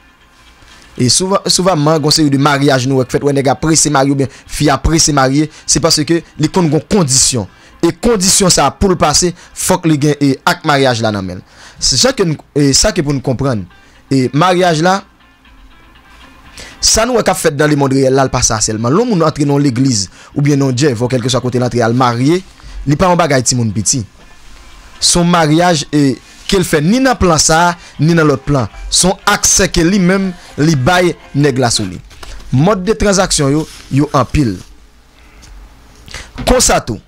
E souvanman Gon se yon de mariage nou wak fet Wè nega apre se marye ou ben Fi apre se marye Se pase ke li kon goun kondisyon E kondisyon sa pou l'pase Fok li gen ak mariage la nan men Se sa ke pou nou kompran E mariage la Sa nou wak ap fet Dan li mondi real al pasa selman Lou moun an tre nan l'eglise Ou bien nan jev Ou kelke sa kote nan tre al mariye Ni pa yon bagay ti moun biti. Son mariage e kel fè ni nan plan sa, ni nan lot plan. Son akse ke li mèm li baye ne glasou li. Mod de transaksyon yo, yo an pil. Konsato,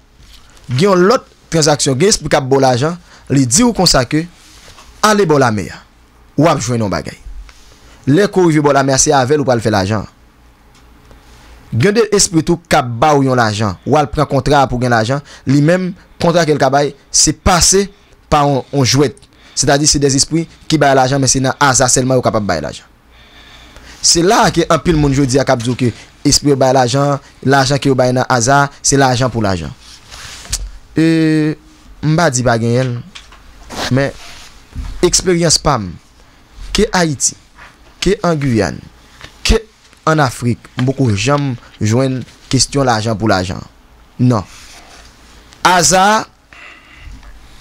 gyan lot transaksyon ges pou kap bol ajan, li di ou konsake, ale bol ame ya. Ou ap jwen yon bagay. Le kou yon bol ame ya se avel ou pal fe lajan a. Gwende espri tou kap ba ou yon l'ajan Ou al pren kontra pou gen l'ajan Li men kontra ke l'kabay Se pase pa yon jwet Se ta di se des espri ki bay l'ajan Men se nan aza selman ou kapab bay l'ajan Se la ke anpil moun jo di a kap zou Ke espri ou bay l'ajan L'ajan ki ou bay nan aza Se l'ajan pou l'ajan E mba di bagen yon Men Eksperyans pam Ke Haiti Ke Anguyan An Afrik, mbokou jom jwen Kestyon la ajan pou la ajan Nan Aza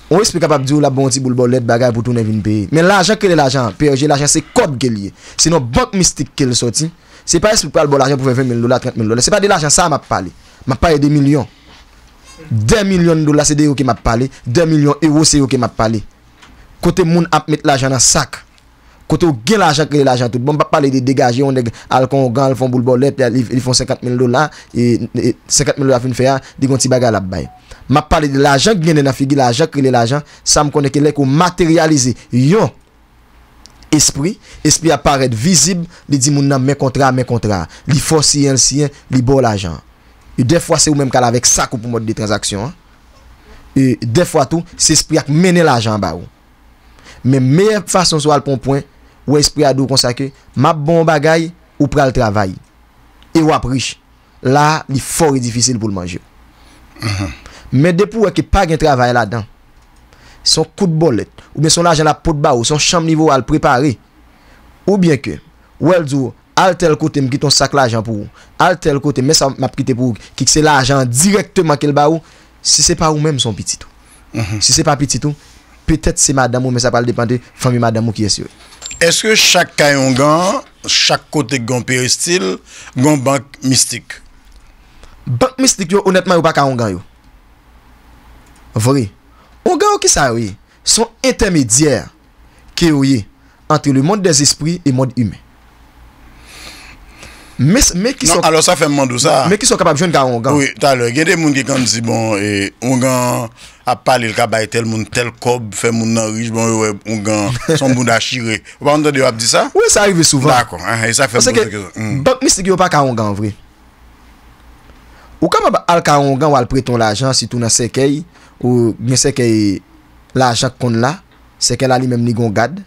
On wè spi kapap di ou la bon ti boulbolet bagay pou tou nevin pe Men la ajan kele la ajan P.O.G. E la ajan se kod gelye Se nou bok mistik kele soti Se pa espi pal bo la ajan pou 20.000 dola, 30.000 dola Se pa de la ajan sa map pale Map pale 2 milyon 2 milyon dola se de ou ke map pale 2 milyon euro se ou ke map pale Kote moun ap met la ajan nan sak Kote ou gen l'ajan krele l'ajan tout. Bon, ba pale de degaje, yon de al kon gan, li fon boul bolet, li fon 50.000 dola, 50.000 dola fin feya, di kon ti baga la bay. Ma pale de l'ajan gen en afe, gen l'ajan krele l'ajan, sa m kon de ke lek ou materialize. Yon, esprit, esprit apare visible, li di moun nan men kontra, men kontra. Li fon siyen, siyen, li bo l'ajan. De fwa se ou menm kal avek sa kou pou mod de transaksyon. De fwa tou, se esprit ak mene l'ajan ba ou. Men meyè fwa son sou al pon poin, Ou espri adou konsake, map bon bagay, ou pral travay. E wap riche, la li fori difisil pou l manje. Men mhm. depou wè ki pa gen travay la dan, son kout bolet, ou men son ajan la pot ba ou, son chanm nivou al prepari, ou bien ke, ou el zou, al tel kote mkite ton sak la ajan pou ou, al tel kote mwen sa map kite pou ou, ki kse la ajan direktman ke l ba ou, se se pa ou men son piti tou. Se se pa piti tou, petet se madam ou men sa pral depante, fami madam ou ki esywe. Eske chak kayongan, chak kote gwen peristil, gwen bank mistik? Bank mistik yo honetman yo baka yon gang yo. Vore, yon gang yo ki sa yoye, son intermedièr ki yoye entre le monde des esprits et le monde humè. mais mais qui sont alors ça fait un mandou ça mais qui sont capables de jouer un gars oui tout à l'heure il y a des gens qui comme dit bon et eh, on gang a parlé le cas tel monde tel cob fait mon riche bon ouais on gars son monde à vous entendez entendu dit ça oui ça arrive souvent d'accord hein, et ça fait parce que donc hmm. mystique pas qu'à un gars en vrai ou comme al ka on ou al prêter l'argent si tout dans qu'il ou bien qu'il l'argent qu'on là c'est qu'elle a lui-même ni gon garde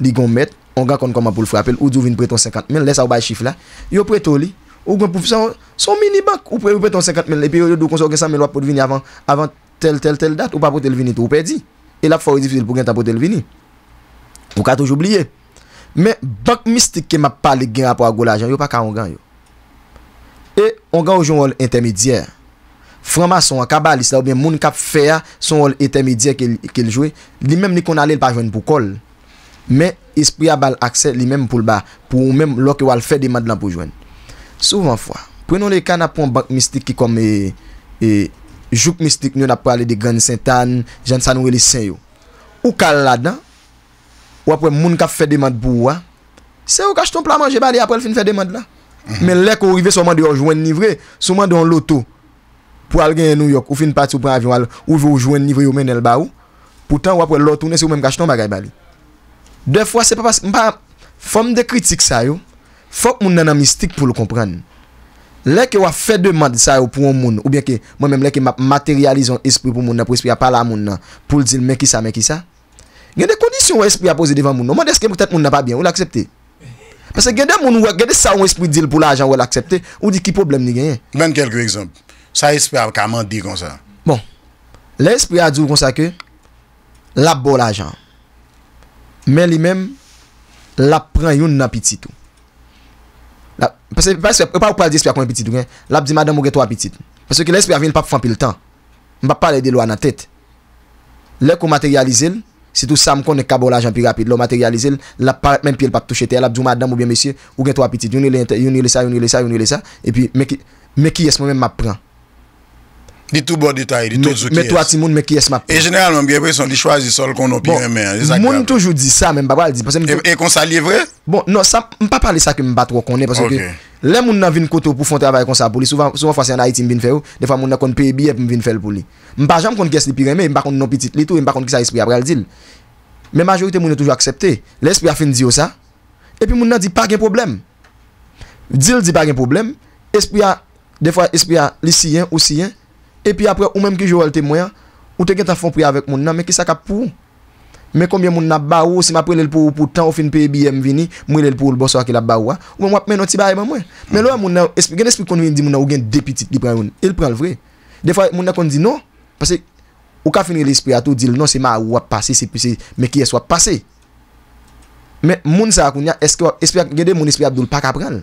ni gon mettre Ongan kon konman pou l frapel, ou di ou vin preton 50 men, lè sa ou bay chif la, yo preton li, ou gen pou son mini bak, ou preton 50 men, epi yo do konsor gen 100 men wap pot vini avan tel tel tel dat, ou pa potel vini tou ou pedi. El ap fawri difizil pou gen ta potel vini. Ou ka touj oubliye. Men, bak mistik ke map pale gen apwa go la jan, yo pa ka Ongan yo. E, Ongan ou joun wòl entemidyer. Frama son akabal, isla ou ben moun kap feya son wòl entemidyer ke l jwe, li mem ni kon ale l pa jwen pou kol. Men, espri eh, eh, a bal aksel li menm pou lba, pou menm loke wale fè demand la pou jwen. Souven fwa, prenon le kana pou an bak mistik ki kom e jouk mistik nou na prale de Grand Saint-Anne, Jean-Sanoué-les-Saint-Youx, ou kal la dan, ou apre moun ka fè demand pou wwa, se ou kach ton plan manje bali apre l fin fè demand la. Men lèk ou rive souman de yon jwen nivre, souman de yon loto pou algen yon New York, ou fin pati ou pran avyon wale, ou vè yon jwen nivre yon men el ba ou, pou tan wapre loto nè se ou menm kach ton bagay bali. De fwa se pa pas, mpa, fom de kritik sa yo, fok moun nan an mistik pou lò kompren. Lè ke wè fè deman sa yo pou an moun, ou bè ke mwen mèm lè ke matérialize an espri pou moun nan pou espri a pala moun nan pou lò dil men ki sa men ki sa, gen de kondisyon wè espri a pose devan moun nan, mwen de eske mou tèt moun nan pa byan, wè l'aksepte. Pese gen de moun wè, gen de sa wè espri dil pou l'ajan wè l'aksepte, wè di ki problem ni genye. Mwen kelke ekzamp, sa espri a kaman di kon sa. Bon, lè espri a di kon sa ke, la bo l'ajan. Mè li mèm la pran yon nan pitit ou. Pase yon pa ou pral di espè a kon yon pitit ou gen, la ap di madan mou gen 3 pitit. Pase yon ki lè espè a ven yon pa pou fan pi l'tan. Mbap pale de lò an nan tèt. Lè kou materialize lè, si tout sa m kon ne kabol ajan pi rapid. Lè ou materialize lè, la ap men pi l'pap touche te. La ap di madan mou gen mesye, ou gen 3 pitit. Yon yon lè sa, yon yon lè sa, yon yon lè sa. E pi mè ki yes mou mèm ma pran. Di tout bon detay, di tout zou kyes. Metou ati moun, me kyes ma pou. E generalman, biye pou yon son di chwazi sol konon pireme. Bon, moun toujou di sa, men babal di. E kon sa livre? Bon, non, sa, mpa pale sa ke mpa tro konen. Ok. Le moun nan vin koto pou fon trabay kon sa pou li. Souvan fwase yon a itin bin fe ou. De fwa moun nan kon pire biye pou vin fel pou li. Mpa jan mkon kyes li pireme, mpa kon non piti li tou, mpa kon ki sa espri apre al dil. Men majorite moun nan toujou aksepte. Le espri a fin di ou sa. E pi moun nan di pa gen E pi apre, ou menm ki jo al temoyan, ou te gen ta fon priy avèk moun nan, me ki sa kap pou. Me konbyen moun nan ba ou, se ma prelel pou pou tan ou fin PBM vini, moun lel pou ou lboswa ki la ba ou, non, ou menm wap men an ti ba e mwen mwen. Men lwa moun nan, gen espri konwen di moun nan ou gen depitit li pran yon, il pran l vre. De fwa, moun nan konwen di nou, pase, ou ka finil espri atou, dil nou se ma wap pase, se pi se me ki eswap pase. Men moun sa akoun ya, espri akoun, gen de moun espri abdoul pa kap pran l.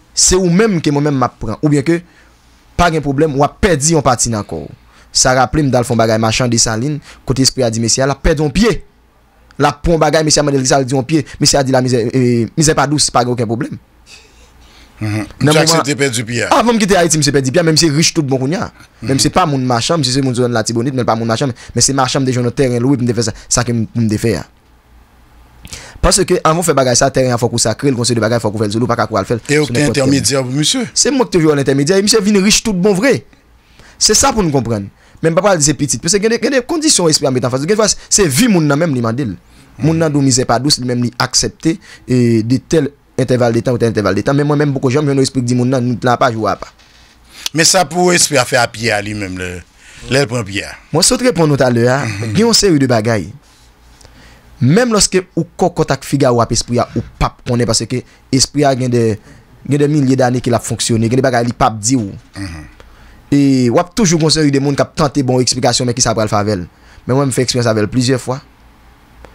Se ou menm ke mwen menm apren ou bien ke, pa gen problem, wap perdi yon pati nan kou. Sa rapple m dal fon bagay machan de salin, kote espri a di mesya la perdi yon pie. La fon bagay mesya man el gisa al di yon pie, mesya a di la mize e, e, pa dou se pa gen oken problem. Mhm. Ah, mwen akse te perdi piya? Avon m ki te a iti m se perdi piya, menm se riche tout moun koun ya. Menm mhm. se pa moun machan, m se se moun zon la tibounit, menm se pa moun machan, menm se machan m de joun teren lou, m de fe sa ke m de fe ya. Pasè ke avon fè bagay sa teren an fòk ou sakre, l konseli bagay fòk ou fèl zoulou, pak akou al fèl. E ouke intermedia pou msè? Se mwen kte jou an intermedia, msè vin rish tout bon vre. Se sa pou nou kompren. Men papal di se petit. Pese gen de kondisyon espri an betan fòs. Gen fòs se vi moun nan mèm li mandil. Moun nan nou mizè pa dous, li mèm li aksepte de tel interval de tan ou tel interval de tan. Men mwen mèm boko jom, joun nou espri ki di moun nan, nou plan pa, jou wapa. Men sa pou espri a fè api ya li mèm lè. Mèm lòske ou kò kò tak figa wap espri a ou pap konè, pasè ke espri a gen de milye d'anè ki la fonksyonè, gen de bagay li pap di ou. Mhm. E wap toujou konsen yon de moun kap tante bon eksplikasyon men ki sa pral favel. Mèm wèm fè eksplikasyon sa vel plizye fwa,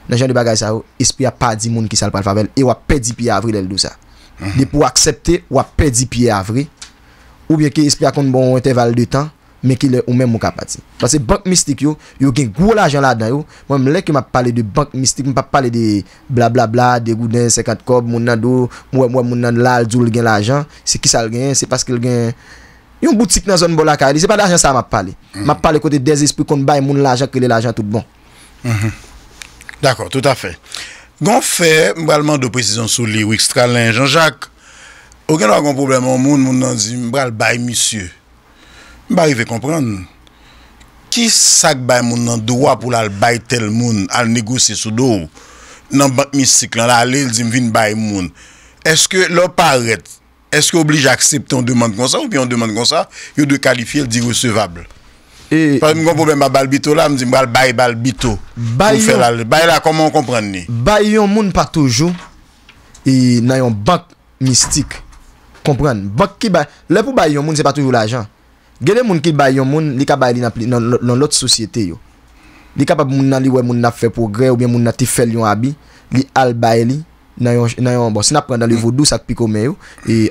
nan jen de bagay sa ou, espri a pa di moun ki sa pral favel, e wap pe di pi avri del do sa. Nè mhm. pou aksepte, wap pe di pi avri, ou bè ke espri a kont bon enteval de tan, Mwen ki lè ou mè mwen kapati. Pase bank mistik yo, yo gen gwo l'ajan la dan yo, mwen mwen lè ki mwen pale de bank mistik, mwen pa pale de bla bla bla, de gouden, sekat kob, mwen nan do, mwen mwen nan lal, djoul gen l'ajan, se ki sal gen, se paske gen... Yon boutik nan zon bol la kari, se pa l'ajan sa mwen pale. Mwen mm. pale kote dezespri kon bay, mwen l'ajan kre l'ajan tout bon. Mm-hmm. D'akor, tout afe. Gon fè, mwen mwen do prezison sou li, mwen mwen ekstra l'ajan. Jean-Jacques, o gen lwa kon problem, mwen Ba yon ve kompren, ki sak ba yon moun nan dowa pou la al bay tel moun al negose sou do ou nan bak mistik lan, la al el zim vin ba yon moun. Eske lò pa arret, eske oblige aksepte, on demande kon sa ou pi on demande kon sa, yon dwe kalifi el di recevable. E, Pari mwen kon problem a bal bito la, mwen zim ba al bay bal bito pou fe la al, bay la koman kompren ni? Bay yon moun pa toujou, e yon bak mistik, kompren, bak ki bay, le pou bay yon moun se pa toujou la jan. Gede moun ki bay yon moun li ka bay li nan lot sosyete yo Li kapab moun nan li we moun na fe progre ou bien moun na tifel yon abi Li al bay li nan yon bon Si na prendan li vodou sak piko me yo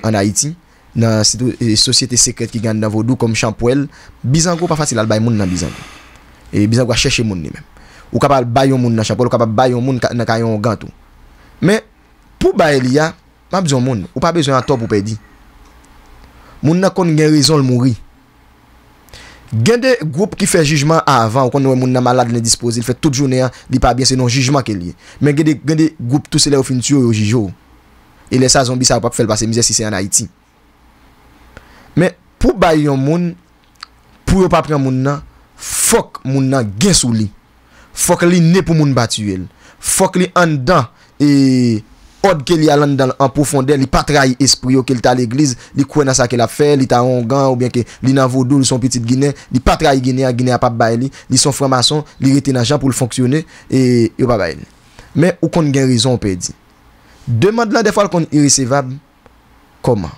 En Haiti Nan sosyete sekret ki ganda vodou kom Champoelle Bizango pa fasil al bay moun nan bizango Bizango a cheshe moun ni men Ou kapab bay yon moun nan Champoelle Ou kapab bay yon moun nan kayon gantou Men pou bay li ya Ma bison moun, ou pa bezon an top ou pe di Moun na kon gen rezon l mouri Gende goup ki fè jijman avan, ou kon nou e moun nan malade lè dispose, lè fè tout jounè an, lè pa biensè non jijman ke liye. Men gende goup tou se lè ou fin tiyo yo jijyo, e lè sa zonbi sa ou pa pou fè l basè mizè si se an Haiti. Men pou bay yon moun, pou ou pa pou yon moun nan, fok moun nan gen sou li. Fok li ne pou moun batu el. Fok li an dan e... Od ke li alan dan an poufonde, li patray espri yo ke li ta l'eglize, li kwen na sa ke la fe, li ta rongan, ou bien ke li nan vodou li son petit gine, li patray gine a gine a pap bay li, li son fran mason, li rete nan jan pou l'fonksyone, e yo pa bay li. Men, ou kon gen rizon ou pe di? Demande lan defal kon irisevab, koma?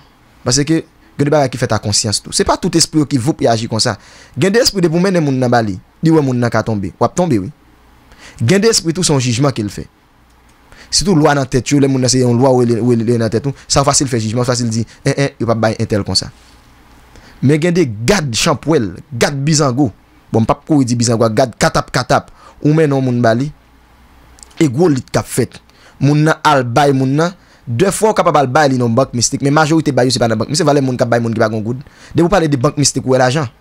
Bas se ke gen de baga ki fè ta konsyans tou. Se pa tout espri yo ki vop ya agi kon sa. Gen de espri de pou mènen moun nan bali, li wè moun nan katonbe, wap tonbe wè. Gen de espri tou son jijman ke l'fè. Si tou lwa nan tèt yon, lè moun nan se yon lwa wè lè nan tèt yon, sa fasil fè jijman, fasil di, e, eh, e, eh, yon pa baye entel kon sa. Mè gen de gad champ wèl, gad bizango, bon pap kou yi di bizango, gad katap katap, ou mè non moun bali, e gwo lit kap fèt. Moun nan al baye moun nan, dè fò kap ap al baye lè yon bank mistik, mè majorite baye yon se banan bank mistik, se valè moun kap baye moun ki bagon goud, dè wou pale di bank mistik wèl ajan,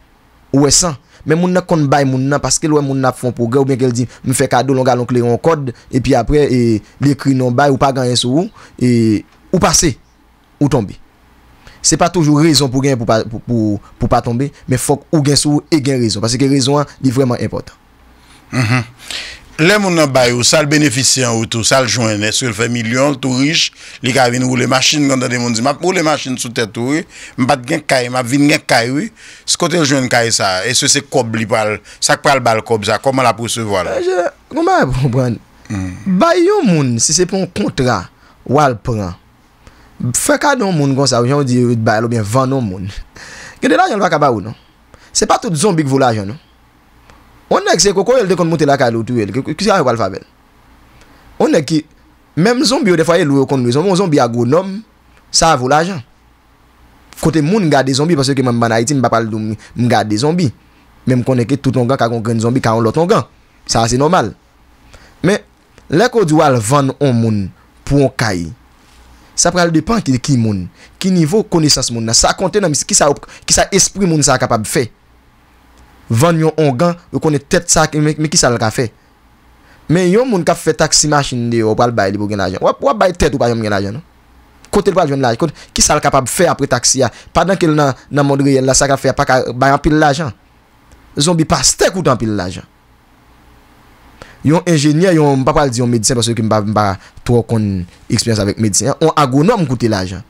wè san. mais moun nan kon bay parce que paske lwen moun nan fon progrès ou bien qu'elle dit me fait cadeau long galon clé code et puis après et l'écrit non bay ou pas gagner sou ou et ou passer ou tomber c'est pas toujours raison pour gagner pour pas pour, pour, pas tomber mais faut ou gagner sou et gagne raison parce que raison hein, est vraiment important -hmm. Le moun nan bayou, sal beneficyen ou tou, sal jwennè, sou el fè milyon, tou riche, li ka vin ou le machin ganda de moun, di ma pou le machin sou tèt ou, mbat gen kaye, ma vin gen kaye ou, skote jwenn kaye sa, e sou se kob li pal, sak pal bal kob sa, koman la pwesevwa eh, la? E jè, kouman e pou pran, bayou moun, si se pon kontra, wal pran, fè kade ou moun gansan, ou jan ou di bayou, ou bien van ou moun, gende la jen lwa kaba ou nou, se pa tout zombi kvou la jen nou, Onè ki se kou kou el de kon moun te la ka loutu el, ki si a yon kou al fabel. Onè ki, mèm zombi ou de fwa el lou yo kon mou zombi, ou zombi a goun nom, sa avou la jan. Kote moun nga de zombi, paswe ke mèm banayitin, bapal do mga de zombi. Mèm konè ke tout angan, kakon kren zombi, kakon lot angan. Sa ase normal. Mè, lè kou di wal van on moun pou an kayi. Sa pral depan ki moun, ki nivou konisans moun nan. Sa konten nan misi ki sa esprim moun sa kapab fey. Van yon ongan, yo konen tet sak, me ki sal laka fe? Men yon moun ka fe taksi machin de yo, wap wap bay tet ou bay yon mwen ajan? Kote lwa ljoun laj, ki sal kapab fe apre taksi ya? Padan ke l nan modri, lasa kafeya, pak a bay an pil lajan? Zonbi pa, stek ou tan pil lajan? Yon enjene, yon mba wap wap di yon medisyen, pas yon ki mba wap mba tro kon eksperyans avik medisyen, yon agonom kote lajan.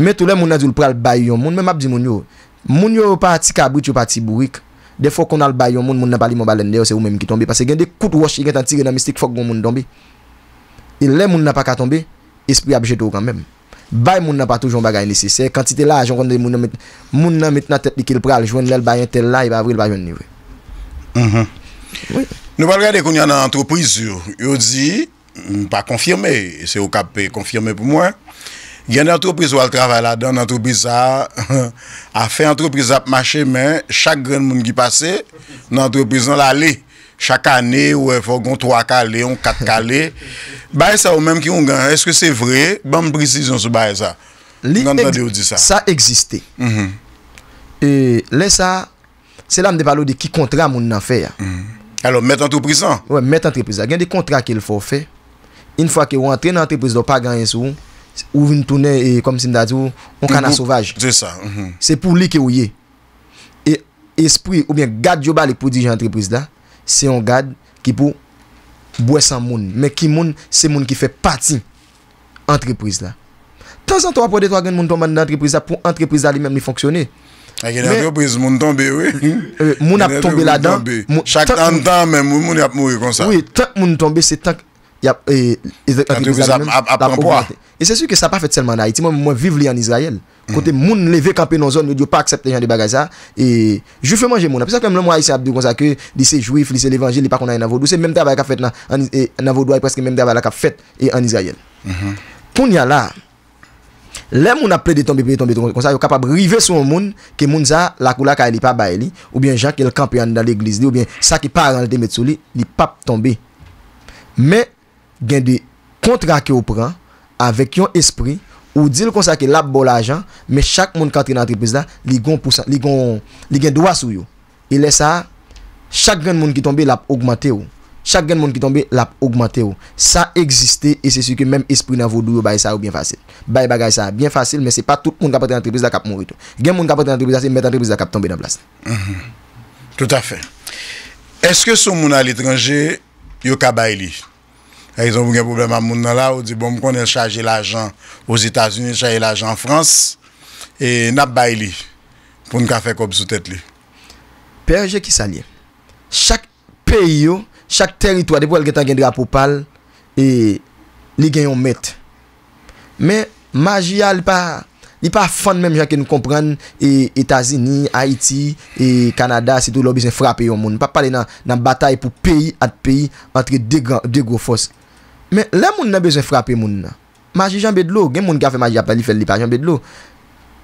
Men tou lè moun adyoul pral bay yon moun, men mab di moun yo, Moun yo parti cabrit, yo parti bourrique. Des fois qu'on a le baillon, moun moun n'a pas li mon balen, c'est ou même qui tombe. Parce que gen des coups de wash, gen t'en tiré dans mystique, faut que moun tombe. Et les moun n'a pas qu'à tomber, esprit abjeté quand même. Bay moun n'a pas toujours bagay nécessaire. Quantité là, j'en rende moun n'a met, moun n'a maintenant tête qu'il pral, joindre le baillon tel là, il va ouvrir le baillon niveau. Mhm. Oui. Nous allons regarder qu'on y a une entreprise, yo dit, pas confirmé, c'est au cap confirmé pour moi. Yen de antropriz wal travay la dan, antropriz a A fe antropriz ap mache men Chak gren moun ki pase Nan antropriz nan la li Chak ane ou e fò goun 3 ka li Ou 4 ka li Baye sa ou menm ki yon gen, eske se vre? Ban m prezizyon sou baye sa Sa egziste mhm. E lè sa Se la m de palo de ki kontra moun nan fe mhm. Alors met antropriz an? Met antropriz an, gen de kontra ki l fò fe Yn fwa ki ou antre nan antropriz Do pa gen yon sou an ou vin tourner et comme si dit, on cana sauvage c'est ça mhm. c'est pour lui qui est. et esprit ou bien garde yobale pour entreprise là c'est un garde qui pour boire sans monde mais qui monde c'est monde qui fait partie entreprise là temps en temps pour des trois grands monde dans entreprise pour entreprise là lui-même fonctionner ah, mais entreprise monde tomber oui euh, a tombé là-dedans chaque temps même monde a mourir comme ça oui tant monde tomber c'est tant et c'est sûr que ça n'a pas fait seulement en Haïti. Moi, je vis en Israël. Mm. Côté mm. moun levé camper dans zone, yo pas accepter gens de bagaza et je fais manger moun. ça que même moi ici Abdou comme ça que lycée juif, lycée l'évangile, pas qu'on a en vaudou, c'est même travail qu'a fait là en et, na vaudou, et presque même travail qu'a fait et en Israël. Mm-hmm. Pour -hmm. y là. Les moun a plaidé tomber tomber tomber comme ça, yo capable river sur un moun que moun ça la coula ka li pas baili ou bien Jean qui est campé dans l'église ou bien ça qui parle de mettre sous li, li pas tomber. Mais gen de kontra ke ou pran avek yon espri ou dil konsa ke lap bol ajan me chak moun katre nan tripliz la li gen do asou yo e lesa chak gen moun ki tombe lap augmante yo chak gen moun ki tombe lap augmante yo sa egziste e se si ke menm espri nan vodou yo baye sa ou bien fasil baye bagaye sa ou bien fasil men se pa tout moun kapate nan tripliz la kap moun gen moun kapate nan tripliz la se met nan tripliz la kap tombe nan plas mhm. tout afe eske sou moun al etranje yo ka baye li? Exemple, ont un problème à mon là, on dit, bon, on connaît charger l'argent aux États-Unis, chargé l'argent en France, et n'a pas baillé pour nous faire comme sous tête. PRG qui s'allie. Chaque pays, chaque territoire, depuis qu'il y a un drapeau pâle, et il y a un maître. Mais, magie, n'est pas. Li pas fan même gens ke nou kompren e, Etasini, Canada, c'est tout se tou lò bizon au monde. Pas Pas dans nan, bataille pour pays à pays entre deux grands deux gros forces. Men, la moun nan bezwen frape moun nan. Maji jan bed lou, gen moun ka fe majia pa li fel li pa jan bed lou.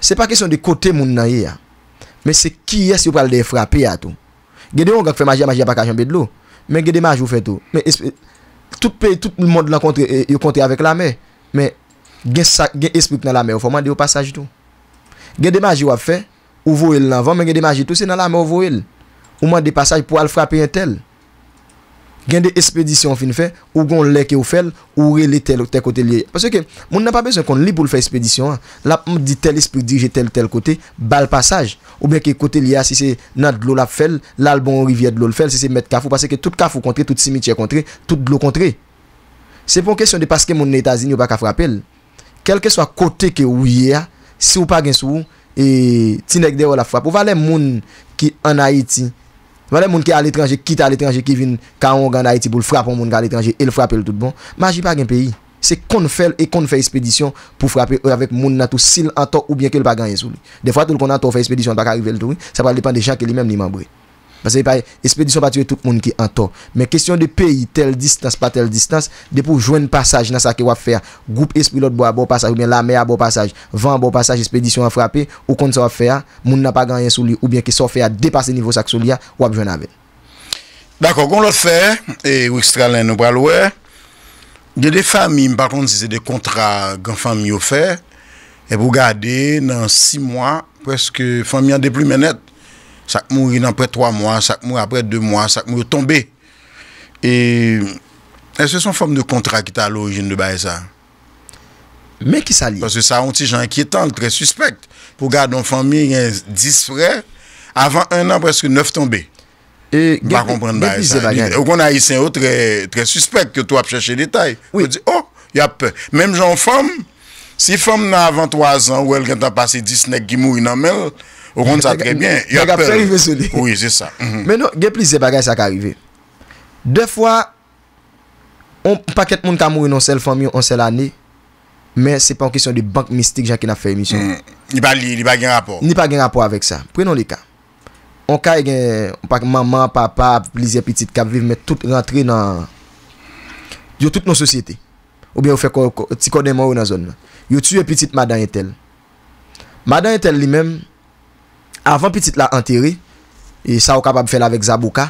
Se pa kesyon de kote moun nan ye ya. Men, se kiye se yo pral de frape ya tou. Gen de yon ka fe majia, majia pa ka jan bed lou. Men, gen de maji ou fe tou. Tout pe, tout moun lakontre, yon kontre avèk la mè. Men, gen esprit nan la mè ou fò mande ou pasaj tou. Gen de maji ou ap fe, ouvo el nan van, men gen de maji tou se nan la mè ouvo el. Ou mande pasaj pou al frape yon tel. gen de espedisyon fin fe, ou gon le ke ou fel, ou re le tel kote liye. Paswe ke, moun nan pa besyon kon li pou l fè espedisyon, lap mou di tel espri dirije tel tel kote, bal passage. Ou ben ke kote liya, si se nan dlo la fel, lal bon rivye dlo l fel, si se met kafou, paswe ke tout kafou kontre, tout simitye kontre, tout dlo kontre. Se pon kesyon de paske moun netazin yo baka frapel, kelke swa kote ke ou ye, si ou pa gen sou, e tinek dero la frap. Ou valen moun ki an Haiti, Mwenè moun ki al etranje, kit al etranje, ki vin kaon ganda eti bou, frapon moun ki al etranje, el frapel tout bon. Maji pa gen peyi. Se kon fèl e kon fè espédisyon pou frapel ou e avèk moun natou sil an to ou bien ke l pa ganyen sou li. De fwa tout kon an to fè espédisyon bak arive l tou, sa pa depan de chanke li menm ni mambouye. Pase yi pa espedisyon pa tue tout moun ki anton. Men kestyon de peyi, tel distans, pa tel distans, de pou jwen passage nan sa ke wap fè ya. Goup espilot bo a bo passage, ou bien la mè a bo passage, van bo passage, espedisyon a frape, ou kon sa wap fè ya, moun nan pa ganyan sou li, ou bien ke sa wap fè ya depase nivou sa k sou li ya, wap jwen avè. D'akon kon lò fè, e wikstralen nou pral wè, yè de fami, m'parlons, yè de kontra gwen fami yo fè, e pou gade nan 6 mwa, pweske fami an de plume net, Sak mou rin apre 3 mou, sak mou apre 2 mou, sak mou tombe. E se son fom de kontra ki ta l'origin de baye sa? Mè ki sa li? Pase sa onti jan ankyetan, lè tre suspect. Pou gade don fom mi yon 10 frey, avan 1 an preske 9 tombe. Ba komprenne baye sa li. Oh, ou kon a yi sen yo tre suspect, ke to ap chèche detay. Ou di, oh, yap, mèm jan fom, si fom nan avan 3 an, ou el rentan pase 10 nek ki mou yon anmel, Ou moun sa tre bè, yon apèl. Oui, zè sa. Men nou, gen plizè bagay sa k'arive. De fwa, an pa ket moun ka mou yon sel fami, yon sel anè, men se pan kisyon di bank mistik jan ki na fè misyon. Ni pa li, ni pa gen rapò. Ni pa gen rapò avèk sa. Prenon li ka. An ka yon, an pa kè maman, papa, plizè piti, kap viv, men tout rentre nan, yon tout nou sosyete. Ou bè yon fè kò, ti kò den mò yon nan zon. Yon tù yon piti madan yon tel. Madan yon tel li m avan pitit la anteri, e sa ou kapab fe la vek zabouka,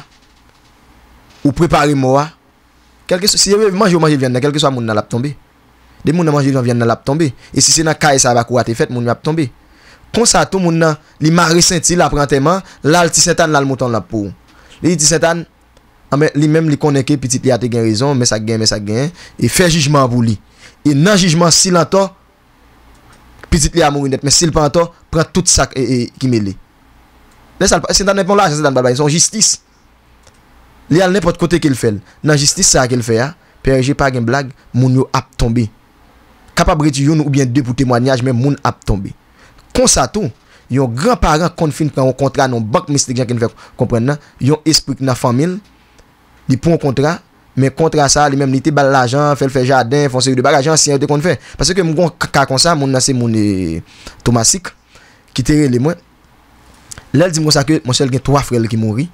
ou prepari moua, kelke sou, si yon manjou manjou vyen nan, kelke sou a moun nan lap tonbi. De moun nan manjou vyen nan lap tonbi, e si se nan kaye sa bakou a te fet, moun nan lap tonbi. Kon sa tou moun nan, li ma resenti la pranteman, lal ti setan lal mouton lap pou. Li ti setan, ah, li men li konenke pitit li ate gen rezon, mesak gen, mesak gen, e fe jijman pou li. E nan jijman si lantou, pitit li a moun net, men si lantou, pran tout sak e kime li. Se dan nan pon la, se dan nan bal bayan, son jistis. Le al nan pot kote ke l fel. Nan jistis sa ke l fe ya, pe enje pag en blag, moun yo ap tombe. Kapabreti yon ou bien depou témoanyaj, men moun ap tombe. Kon sa tou, yon gran paran kon fin pran yon kontra nan bak mistik jan ke l fe. Kompran nan, yon esprik nan famil, di pon kontra, men kontra sa, li menm nite bal la jan, fel fe jardin, fon se yon debar la jan, si yon te kon fe. Pasè ke moun gon kaka kon sa, moun nasi moun e, Thomasik, ki tere le mwen, Là, dis-moi ça que mon seul gain trois frères qui mourir.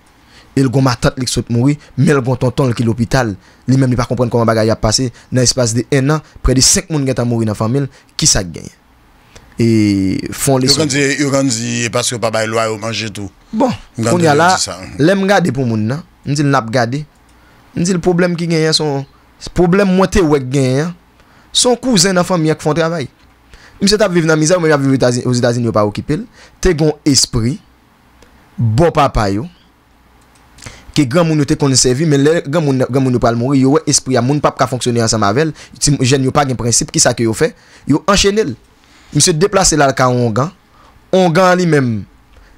Il gon ma tante qui saute mourir, mais il gon tonton qui l'hôpital. Lui même il pas comprendre comment bagaille a passé dans espace de 1 an, près de 5 monde qui a mourir dans la famille qui ça gagne. Et font les grandi grandi parce que pas bail loi manger tout. Bon, on y a là, l'aime garder pour monde hein. là. On dit n'a pas garder. On dit le problème qui gagne hein, son problème moi té ouais gagne hein. son cousin dans famille qui font travail. se t'a vivre dans misère, mais il a aux États-Unis, aux États-Unis pas occupé. T'es gon esprit Bo pa pa yo, ke gran moun yo te konsevi, men gen moun yo pal moun yo, yo we espri a moun pap ka fonksyoni an sa mavel, gen yo pa gen prinsip, ki sa ke yo fe, yo enchenel. Mse deplase la ka wongan, wongan li men,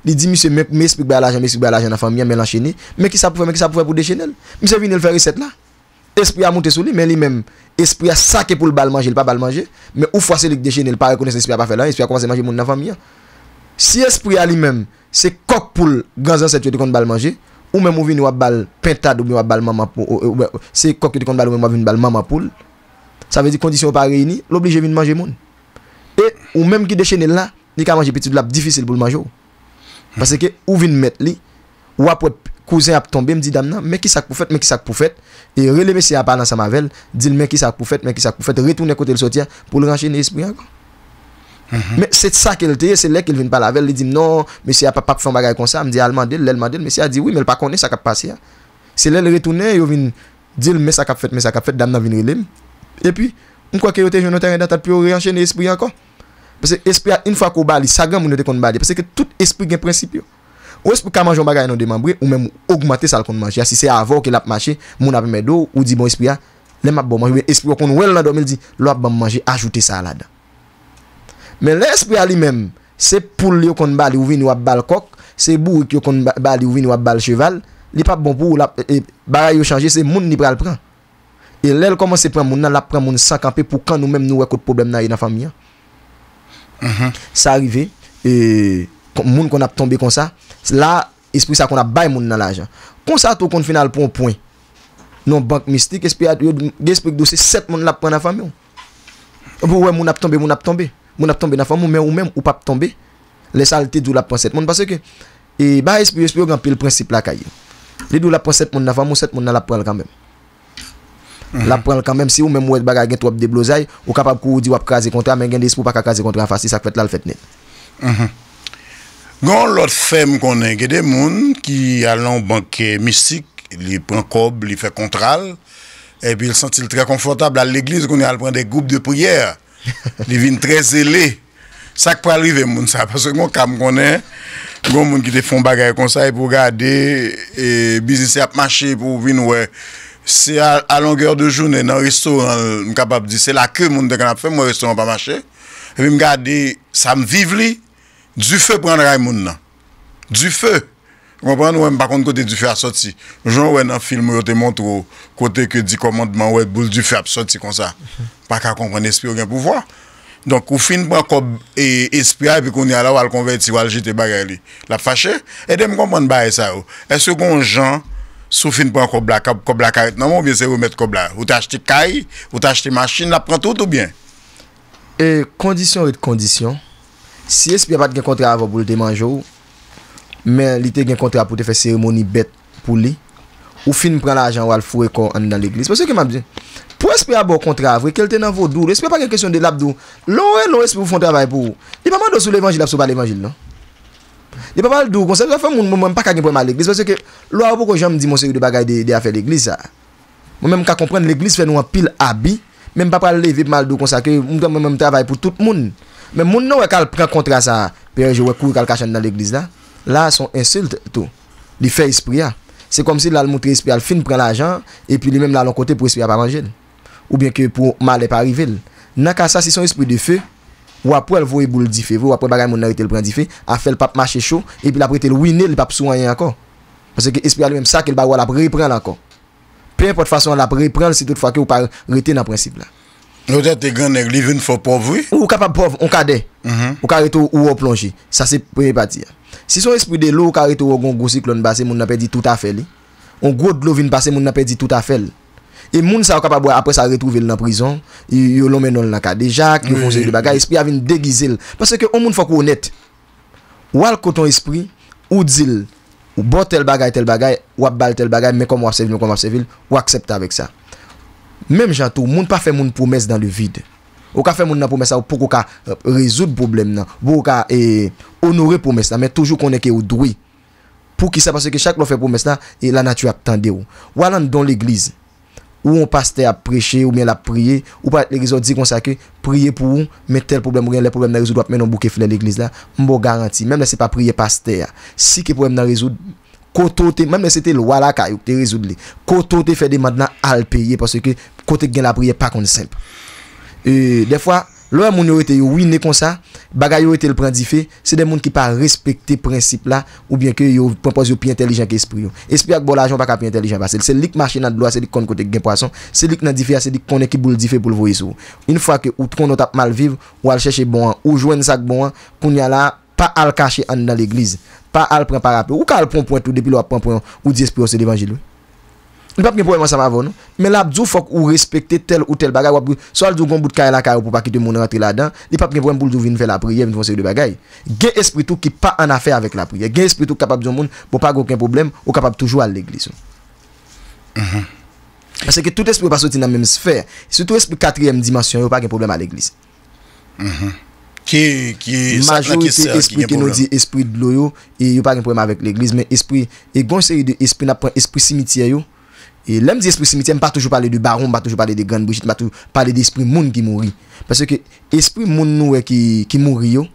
li di mse, mse espri kbe alajan, mse espri kbe alajan nan famya, men l'encheni, men ki sa pouve, men ki sa pouve pou dejenel. Mse vin el fe riset la, espri a monte sou li, men li men, espri a sake pou l'bal manje, l pa bal manje, men ou fwase li dejenel, pa rekones espri a Se kok pou l gran zanset yo te kon bal manje, ou mèm ou vin wap bal pentad ou mèm wap bal mamapoul, se kok yo te kon bal ou mèm wap vin wap bal mamapoul, sa vè di kondisyon wap a reyini, l'oblije vin manje moun. E ou mèm ki deche nè la, ni ka manje pitid lap difisil pou l manjou. Pase ke ou vin met li, wap wè kouzè ap tombe, mdi dam nan, mèk ki sak pou fèt, mèk ki sak pou fèt, e releve si a pa nan sa mavel, dil mèk ki sak pou fèt, mèk ki sak pou fèt, retounè kote l sotia pou l ranjè nè espri an kon. Mè se sa ke lteye, se lè ke l vin pa lavel, lè di nou, mè si a pap pap fon bagay kon sa, mè di alman del, lèl man del, mè si a di wè, mè l pa konen, sa kap pase ya. Se lèl retounen, yo vin dil, mè sa kap fet, mè sa kap fet, dam nan vin rilem. E pi, mè kwa ki yo te jounote ren datat, pi yo ren chene espri anko. Pese espri ya, in fwa ko bali, sa gen moun ete kon badi, pese ke tout espri gen prinsipyo. Ou espri ka manjon bagay nan deman bre, ou mè mou augmante sa l kon manje. Si se avon ke l ap mache, moun ap mè do, ou di bon espri ya, l Men le espri a li menm, se pou li yo kon bali ou vi nou ap bal kok, se bou yo kon bali ou vi nou ap bal cheval, li pap bon pou ou la e, baray yo chanje, se moun ni pral pran. E lèl koman se pran moun nan la pran moun sankanpe pou kan nou menm nou wèkot problem nan yon fami ya. Mhm. Sa arrive, e, moun kon ap tombe kon sa, la espri sa kon ap bay moun nan la ajan. Kon sa tou kon final ponpon, non bank mistik, espri a li yo, gen espri kdo se, set moun la pran nan fami yo. Moun ap tombe, moun ap tombe. mon a tombé dans la ou même ou pas tomber les saletés de la pensée mon parce que et bah esprit esprit grand le principe la caille les d'où la pensée mon avant mon set mon la poêle quand même mhm. la poêle quand même si ou même ou bagage gain trop de ou capable de dire ou craser contre ah, mais gain des pour pas craser contre facile ça fait la le fait net mhm. l'autre femme qu'on a, il y des gens qui allant banquer mystique, ils prennent cob, ils font contrôle, et puis ils sont très confortables à l'église, qu'on a prendre des groupes de prière. li vin tre zele sak pou alive moun sa paswe kon kam konen kon moun ki te fon bagay kon sa e pou gade e bisisi ap mache pou vin we se a longer de jounen nan restoran m kapap di se la ke moun de kan ap fe mwen restoran pa mache e vi m gade sa m viv li du fe prend ray moun nan du fe Kompran nou wèm pa kont kote du fè a soti. Joun wè nan film wè te montrou kote ke di komantman wè boul du fè a soti kon sa. Pa ka kompran espri ou gen pou vwa. Donk ou fin pran kob espri a pi kon yal wè al konverti wè al jite bagay li. La fache? E dem kompran baye sa ou. E sou kon joun sou fin pran kob la karet nan moun wè se wè met kob la. Wè te achete kay, wè te achete maschine, la pran tout ou bien? Kondisyon wè te kondisyon, si espri a pat gen kontra wè boul du manjou... men li te gen kontra pou te fe seremoni bet pou li ou fin pren la ajan ou al fwe kon an nan l'Eglise pou espe a bo kontra avre, kelte nan vodou l'on wè l'on espe pou fon travay pou di pa mando sou l'Evangil ap sou non? pa l'Evangil non di pa valdou, konsek l'afan moun moun mwen pa kagin pren mal Eglise pou espe ke lwa wou kon jom di monseri de bagay de afe l'Eglise mwen mwen ka kompren l'Eglise fè nou an pil abi mwen mwen pa prale levip maldou konsek mwen mwen mwen mwen travay pou tout moun mwen moun non wè kal pren kontra sa pe yon La son insult tou, li fe espri a, se kom se la l moutre espri al fin pran la jan, e pi li menm la l an kote pou espri a par anjen, ou bien ki pou mal e parrive l. Naka sa se son espri de fe, wap wèl vou e bou l di fe, wap wèl bagay moun narete l pran di fe, a fèl pap mache chou, e pi lapwete l wini l pap souanyen akon. Pase ki espri a li menm sa ke l bagwa lapwere pran l akon. Peyèm pot fason lapwere pran l se tout fwa ki ou par rete nan prinsip la. Nous t'es grand nègre, il vient faire pauvre. Ou capable pauvre, on cadet. Mhm. Ou carré ou on plonge. Ça c'est première partie. Si son esprit de l'eau ou carré ou gon gros cyclone basse, mon n'a perdu tout à fait. On gros de l'eau vient passer, bah, mon n'a perdu tout à fait. Et moun sa capable après ça retrouver dans prison, yo l'ont menon dans cas déjà, yo font de bagages, esprit a vinn déguiser parce que on moun faut honnête. Ou al coton esprit ou dil ou bon tel bagage tel bagage ou bal tel bagage mais comme on va servir comme on ou accepte avec ça. Même tout moun pas fait moun promesse dans le vide. Ou ka fait moun la promesse pour qu'on ka euh, résoudre problème nan, pour qu'on eh, honorer promesse mais toujours qu'on est que ou doué. Pour qui ça parce que chaque fois fait promesse là et la nature attendait ou. Voilà dans l'église où on pasteur à prêcher ou bien la prier ou pas l'église dit comme ça que prier pour ou mais tel problème ou rien les problèmes résoudre mais non bouquet l'église là m'bo garantie même là c'est pas prier pasteur si que problème n'a résoudre Koto te, mèmè se te lwa la ka, yo te rezoud li. Koto te fede mèd nan alpeye, pwase ke kote gen la priye pa kon semp. De fwa, lwa moun yo ete yo, wine kon sa, bagay yo ete lpren di fe, se de moun ki pa respekte prinsip la, ou bien ke yo pwapoz yo pi entelijan ke espri yo. Espri ak bol ajon pa ka pi entelijan pa se. Se lik mache nan lwa, se lik kon kote gen pwason, se lik nan di fe, se lik kon ek ki bou ldi fe pou lvo yisou. Un fwa ke ou tkon nou tap malviv, wal chèche bon an, ou jwen sak bon an, koun ya la, pa al pas à le prendre par rapport. Ou qu'à le prendre point tout depuis le prend point ou esprit c'est l'évangile. Il pas de problème ça avant non. Mais là il faut ou respecter tel ou tel bagage soit dou gon bout de caille la caille pour pas quitter monde rentrer là-dedans. Il pas de problème pour venir faire la prière, venir faire de bagaille. Gain esprit tout qui pas en affaire avec la prière. Gain esprit tout capable de monde pour pas aucun problème ou capable toujours à l'église. Mm-hmm. Parce que tout esprit pas sortir dans la même sphère. Surtout esprit quatrième dimension, il pas de problème à l'église. Mm -hmm. ki sa plakese a kinye pou mwen. Majorite esprit ki nou di esprit blou yo, e yo pari mwen pou mwen avèk l'Eglise, men esprit, e gonj seri de esprit na pwen esprit simitier yo, e lem di esprit simitier, m pa toujou pale de Baron, m pa toujou pale de Gan Bouchit, m pa toujou pale de esprit moun ki mouri. Pase ke esprit moun nou we ki mouri yo,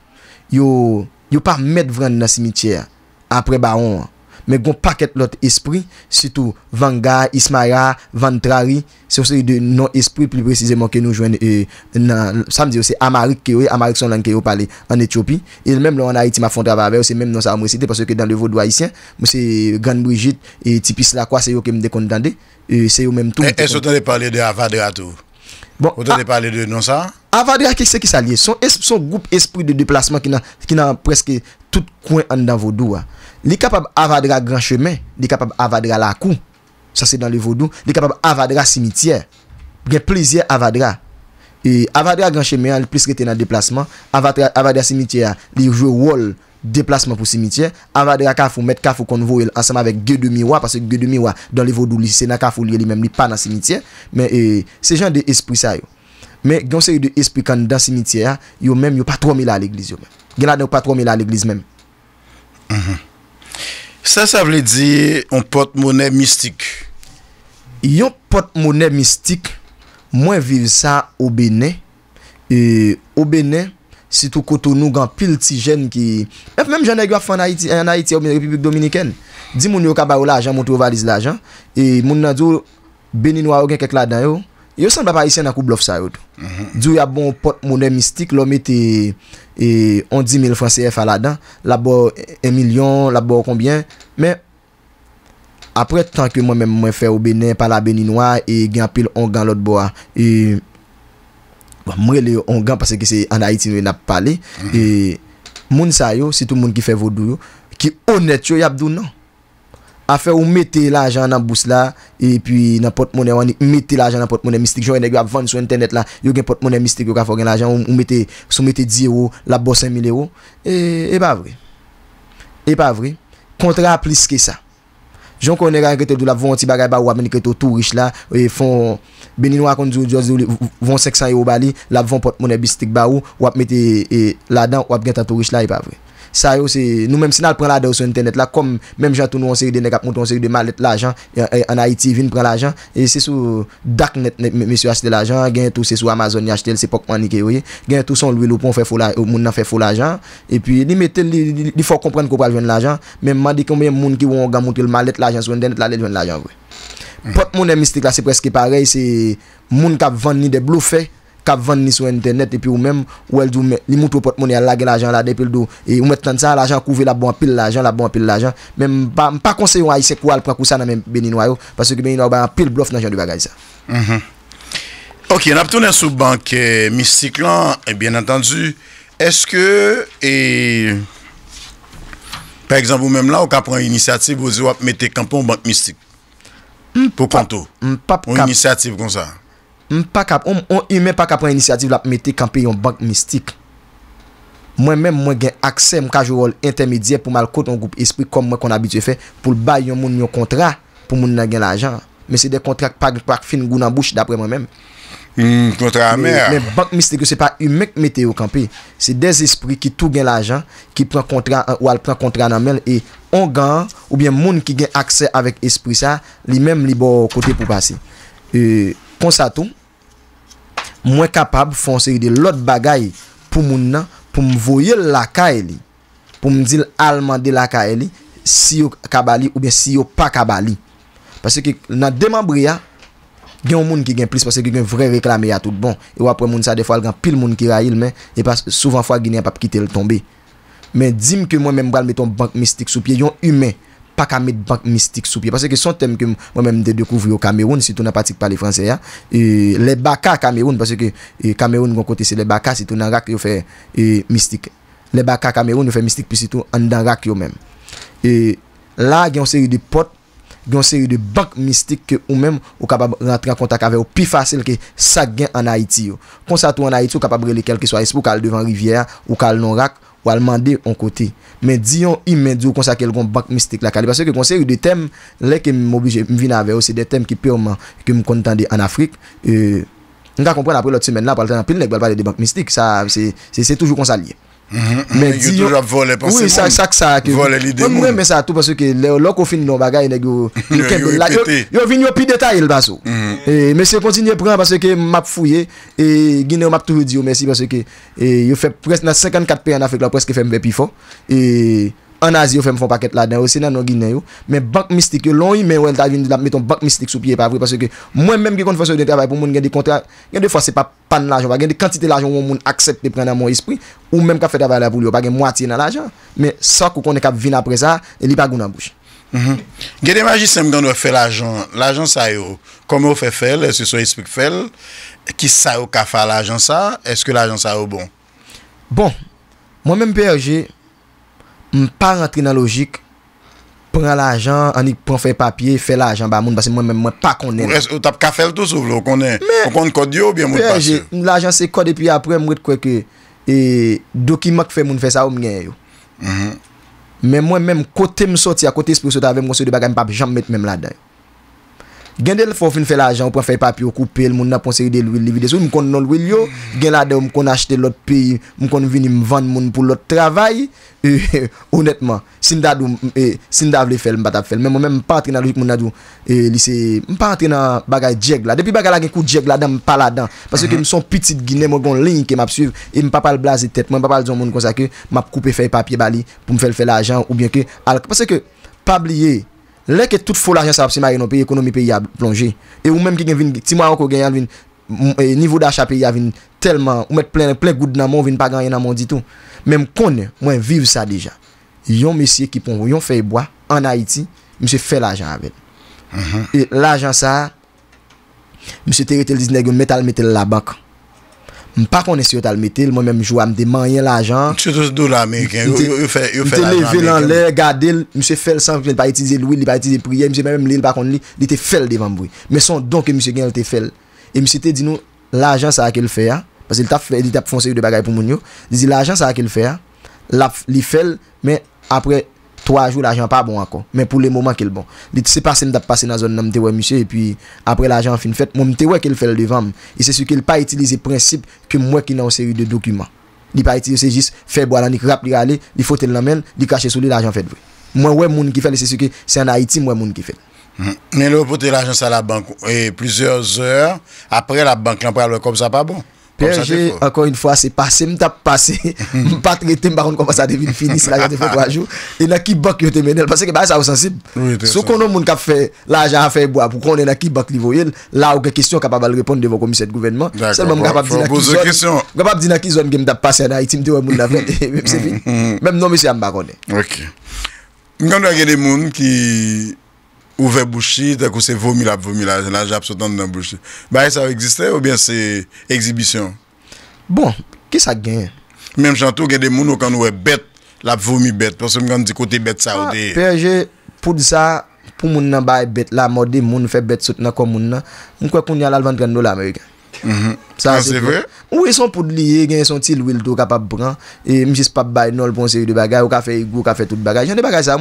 yo par met vren nan simitier, apre Baron a, Men goun paket lot espri, sitou vanga, ismara, vantrari, se ou se yu de nou espri pli precizeman ke nou jwen euh, nan, sa m diyo se Amarik ke we, Amarik son lan ke yo pale, an Etiopi. E mèm lò an a iti ma fondre ava ave, ou se mèm nan sa amresite, parce ke dan le vodwa isyen, mou se gan Brigitte, tipis la kwa, se yo ke m dekondande, se yo mèm tou. E sou ton de pale de ava de atou? Bon, Vous avez ah, parlé de non ah, ça Avadra, qu'est-ce qui s'allie son, son groupe esprit de déplacement qui n'a qui presque tout coin dans vos hein. Il est capable Avadra grand chemin, il est capable Avadra la cou Ça c'est dans le vaudou, il est capable Avadra cimetière. Il plaisir Avadra. Et Avadra grand chemin, il plus que dans déplacement, Avadra Avadra cimetière, il joue rôle deplasman pou simitye, avade akafou, met kafou konvo el asama vek ge demiwa, pase ge demiwa, don li vodou li, sen akafou li, li mem li pa nan simitye, men se jan de espri sa yo. Men gen se yo de espri kan dan simitye ya, yo menm yo patromi la l'egliz yo menm. Gen ade yo patromi la l'egliz menm. Sa sa vle di, on pot mounen mistik. Yo pot mounen mistik, mwen viv sa obene, e obene, Si tou koutou nou gan pil ti jen ki... Ep, menm jen e gwa fwa na iti, an a iti ou men Republik Dominiken. Di moun yo kaba ou la ajan, moun tou valiz la ajan. E moun nan djou, beninwa ou gen kek la dan yo. Yo san da pa isen akou blof sa yot. Mhm. Djou ya bon pot mounen mistik, lom ete 11.000 e, francs CF a la dan. La bo 1 milyon, la bo konbyen. Men, apre tan ke mwen mwen fè ou benin, pala beninwa, e gen pil an gan lot bo a. E... Mre li yo angan pase ki se anayitin yo yon ap pale. E moun sa yo, se tou moun ki fe vodou yo, ki onet yo yabdoun nan. Afen ou meti l'ajan nan bous la, e pi napot mounen wani. Ou meti l'ajan nan pot mounen mistik. Jou yon gen pot mounen mistik yo gafo gen l'ajan. Ou meti sou meti 10 euro, la bo 5 mil euro. E ba vri. E ba vri. E Kontra plis ki sa. Joun konen regete dou la vonti bagay ba wamenik eto tou wish la. Ou e yon fon... Beni nou akon djou, djou, djou, voun seksan yo bali, lap voun pot mounen bisitik ba ou, wap meti la dan, wap gen ta tou riche la yi pa vwe. Sa yo se, nou menm senal pran la do sou internet la, kom menm jatoun nou an seri de negap moun, an seri de malet l'ajan, an IT vin pran l'ajan, e se sou dak net menm sou asite l'ajan, gen tou se sou Amazon yi asite lse pokman yi ki wye, gen tou son lwilou pou moun nan fe fol ajan, e pi di metel, di fok komprenn kou pral jwen l'ajan, menm man di konmen moun ki wou an gamoutil malet l'ajan sou internet la let jwen l' Mhm. Pot mounen mistik la se preske parey se moun kap vande ni de bloufe, kap vande ni sou internet epi ou mèm, ou el di ou mè, li moutou pot mounen a lage l'ajan la depil do, e ou mè tante sa l'ajan kouve la bon pil l'ajan, la bon pil l'ajan. Mèm pa konseyo a yise kou al prakousa nan mèm beninwayo, parce ki beninwayo bayan pil bloufe nan jan di bagay sa. Mhm. Ok, nap tounen sou bank eh, mistik lan, e bien antandu, eske, e, eh, pè exemple ou mèm la ou ka pran inisiativ ou zi wap mette kampon bank mistik? Po kanto, ou inisiativ kon sa? M pa kap, ou yon men pa kap an inisiativ lop metik an pe yon bank mistik. Mwen men mwen gen akse, mwen ka jo rol intermedye pou mal kote yon goup espri kon mwen kon abitue fe pou l bay yon moun yon kontra pou moun nan gen l ajan. Men se de kontrak pak pak fin gounan bouch dapre mwen menm. Kontra hmm, a mer. Mwen bak mistikou, se pa yon mek meteo kanpe. Se des espri ki tou gen la jan, ki pren kontra nan men, e on gan, ou bien moun ki gen akse avek espri sa, li men li bo kote pou pase. Konsa tou, mwen kapab fonse yon lot bagay pou moun nan, pou mvoye laka e li, pou mdil alman de laka e li, si yo kaba li, ou bien si yo pa kaba li. Pase ki nan deman bria, gen moun ki gen plis, pase ki gen vre reklami ya tout bon, yo apre moun sa defal, gen pil moun ki rayil men, souvan fwa gini apap kite l tombe, men dim ki mwen men mbral meton bank mistik sou pie, yon humen, pa ka met bank mistik sou pie, pase ki son tem ki mwen men mde dekouvri yo Kameroun, si tou nan patik pale franse ya, le baka Kameroun, pase ki Kameroun gwen konti se le baka, si tou nan rak yo fe mistik, le baka Kameroun yo fe mistik, si tou nan rak yo men, la gen seri di pot, gen yon seri de bank mistik ke ou men ou kapab rentran kontak ave ou pi fasil ke sa gen an Haiti yo. Konsa tou an Haiti yo kapab rele kel ki swa espou kal devan rivyer ou kal non rak ou al mande yon kote. Men diyon imen diyo konsa kel kon bank mistik la kade. Pase ke konsa yon de tem le ke m obije m vina ave ou se de tem ki pio man ke m kontande an Afrik. Euh, Nga kompran apre lot semen la pal ten apil nek bal pade de bank mistik. Sa se se toujou konsa liye. Mm-hmm. Yo touj ap vole pan se moun, vole li de moun Mwen mwen mwen sa tou pan se ke loko fin nan bagay Yo vin yo pi detay el baso Mwen se kontinye pran pan se ke map fouye Gine yo map tou yo diyo mwen si pan se ke Yo fe pres nan 54p an afek la pres ke fe mwen pi fon Eee an azi yo fèm fò pakèt la den yo, se nan nou gine yo, men bank mistik yo, lon yi men wèl ta vin la, meton bank mistik sou piye pa vre, parce ke, mwen mèm ki kon fòsè yon trabay pou moun, gen di kontra, gen di fòsè pa pan l'ajon, gen di kantite l'ajon wèm moun aksepte pren nan moun ispri, ou mèm ka fè trabay la voul yo, pa gen mwati nan l'ajan, men sa kou kon e kap vin apre sa, e li pa goun an bouj. Mhm. Gen de magi se m don wè fè l'ajan, l'ajan sa yo, kome wè M pa rentre nan logik, pran l'ajan, anik pran fè papye, fè l'ajan ba moun basi mwen mèm mwen pa konen. Ou tap kafel tou sou vlo, konen, konen kod yo bè moun basi. M l'ajan se kod epi apre m wèd kweke, e dokimak fè moun fè sa ou mwen yè yo. Mèm mwen mèm kote m soti, akote spri soti avè m wosyo de bagay m pap jan mèt mèm la dayo. Gen lè fò fèn fè l'ajan ou pwè fè papye ou koupè, l moun nan pwonsè ride l wè li vide sou, m kon nan l wè li yo, gen lè dè ou m kon achte l lòt pi, m kon vini m vande moun pou l lòt travay, e, honètman, sin dadou, e, sin dav lè fèl, m bat ap fèl, m mè mè e, m patre nan l wik moun nadou, e, lise, m patre nan bagay jeg la, depi bagay la gen kou jeg la dan m pala dan, pasè ke m son pitit gine m wè gon lè yin ke m ap suiv, e m papal bla zè tèt, m papal zon moun konsa ke, m ap koupè fè l papye bali, pou m fè Lè ke tout fò l'agen sa apse ma yon pe ekonomi pe yon plonje, e ou mèm ke gen vin, ti mwa an ko gen yon vin, nivou da cha pe yon vin telman, ou met plè goud nan moun, vin pa ganyan nan moun ditou, mèm konè, mwen viv sa deja. Yon mesye ki pon, yon feyboa, an Haiti, mse fè l'agen avèd. E l'agen sa, mse teri tel dizne gen metal metal la bako. Mpap konen si yo tal metel, mwen men mjou am demanyen la jan. Chou tou se dou la meyken, yo fè la meyken. Mwen te levè lan lè, gade lè, msè fè lè san, lè pa itizè lou, lè pa itizè priè, msè mè mè mle lè, lè pa konen lè, lè te fè lè devan mboui. Mè son don ke msè gen lè te fè lè. E msè te di nou, la jan sa akè lè fè ya, pasè lè tap fè, lè tap fonse yu de bagay pou moun yo, dizi la jan sa akè lè fè ya, lè fè lè, mwen apre... 3 jours l'argent pas bon encore mais pour le moment qu'il bon dit c'est passé me passé dans zone je ouais monsieur et puis après l'argent fin fait mon ce qu'il fait devant et c'est ce qu'il pas utiliser principe que moi qui dans série de documents il pas utiliser c'est juste faire boire ni rap aller il faut qu'il l'amène, il cacher sous l'argent fait vrai moi ouais mon qui fait c'est ce que c'est en Haïti moi mon qui fait hmm. mais le de l'argent à la banque et plusieurs heures après la banque l'en comme ça pas bon PSG, encore une fois, c'est passé, m'tap passé, M'a pas traité, m'pas contre comment ça devine fini, ça a fait trois jours. Et là, qui banque yo te mené, parce que bah, ça ou sensible. Si qu'on a monde qui a fait l'argent à faire bois, pour qu'on est là qui banque livoyel, là, aucune question capable de répondre devant le commissaire de gouvernement. Seulement, capable de poser question. capable de dire qui zone qui m'tap passé en Haïti, m'te ouais même c'est fini. Même non, monsieur, pas connaît. Ok. M'kanda a des moun qui Ouve bouchi, te kou se vomi la p vomi la, jen la jap sotan nan bouchi. Baye sa ou eksiste ou bien se ekzibisyon? Bon, ki sa genye? Mem chan tou genye moun ou kan ou e bet la p vomi bet, pwosou mwen kan di kote bet sa ah, ou deye. Peje, pou di sa, pou moun nan baye bet la, mou dey moun ou fe bet sotan nan kon moun nan, mwen kwek moun yal alvan kendo la Amerikan. Mhm. Ah, ou e son pou liye gen e son til ou e l to kapap bran E mi jis pa bay non pou anseri de bagay Ou ka fe igou, ka fe tout bagay Jande bagay sa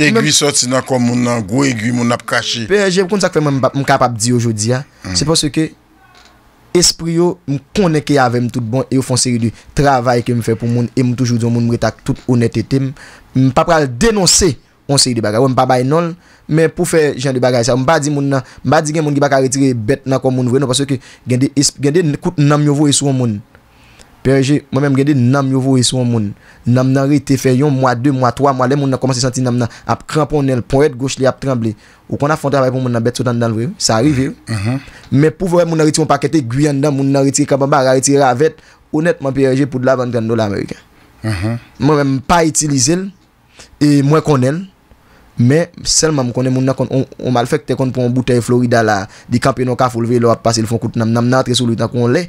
Egui soti nan kon moun nan, gou egui moun ap kashi Pe jep kon sa kwen moun kapap di yo jodi ya Se pwoske Espri yo m konneke ave m tout bon E ou fonseri de travay ke m fè pou moun E m toujou di yon moun mwetak tout onetete M pa pral denonse on série de bagages. On pas bail non, mais pour faire genre de bagages ça, on pas dit mon moun on pas dit gen moun qui pas retirer bête nan comme moun vrai non parce que gen des gen des coûte nam yo voyer sur moun. PSG moi-même gen des nam yo voyer sur moun. Nam nan rete fait yon mois, deux mois, trois mois, les moun nan commencer sentir nam nan a cramponel poète gauche li a trembler. Ou qu'on a font travail pour moun nan bête sur dans le vrai, ça arrive. Hein. Mm-hmm. Mais pour vrai moun nan retirer un paquet Guyane nan moun nan retirer Kabamba, retirer Ravet, honnêtement PSG pour de la 20 dollars américain. Mm-hmm. Moi-même pas utiliser et moi connais Mè, selman mwen konnen moun nan konnen, on mal fèk te konnen pou an boutè Florida la, di kampenon kafou lè, lò ap pasil fòn kout nan nan nan tre sou lè tan kon lè,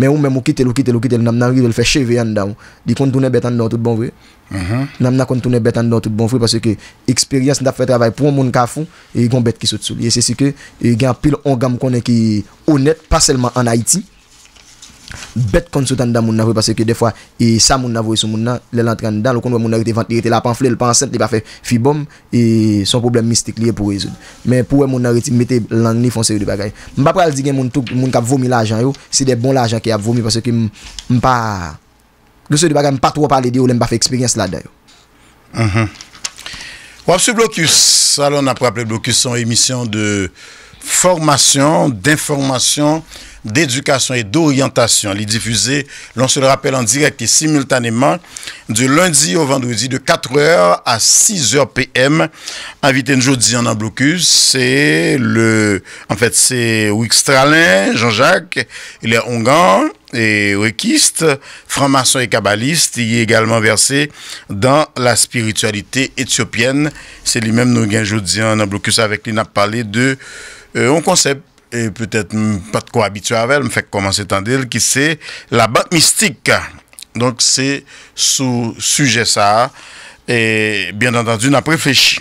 mè ou mè mwen kite lò kite lò kite lò nan nan rive lè fè cheve yandan, di konnen tounen betan nan tout bon vè. Uh-huh. Nan nan konnen tounen betan nan tout bon vè, pasè ke eksperyans nan ap fè travay pou an moun kafou, e yon bet ki sou tsoul. E se si ke, e gen pil ongan mwen konnen ki honet, paselman an Haiti. Bet konsutan dan moun avoy Pase ke defwa e sa moun avoy sou moun nan Le lantran dan Lekon wè moun narete vantirete la panfle Lepan sent li pa fe fibom E son problem mistik li e pou rezoud Mwen pou wè moun narete mette lan ni fon seri de bagay Mwen pa pral di gen moun touk moun kap vomi la ajan yo Se de bon la ajan ki ap vomi Pase ke mwen pa Mwen pa tro pali di yo Mwen pa fe eksperyens la da yo mm-hmm. Wap sou blokus Salon apraple blokus son emisyon de Formasyon D'informasyon d'éducation et d'orientation. Les diffuser, l'on se le rappelle en direct et simultanément, du lundi au vendredi de 4h à 6h PM. Invité aujourd'hui en blocus, c'est le, en fait, c'est Wick Stralin, Jean-Jacques, il est hongan, et wikiste, franc-maçon et kabbaliste. Il est également versé dans la spiritualité éthiopienne. C'est lui-même nous jeudi aujourd'hui en blocus avec lui. On a parlé de euh, un concept et peut-être pas de quoi habitué avec, m'fèk comment c'est tendir, ki c'est la banque mystique. Donc c'est sous sujet ça, et bien entendu, n'a pas réfléchi.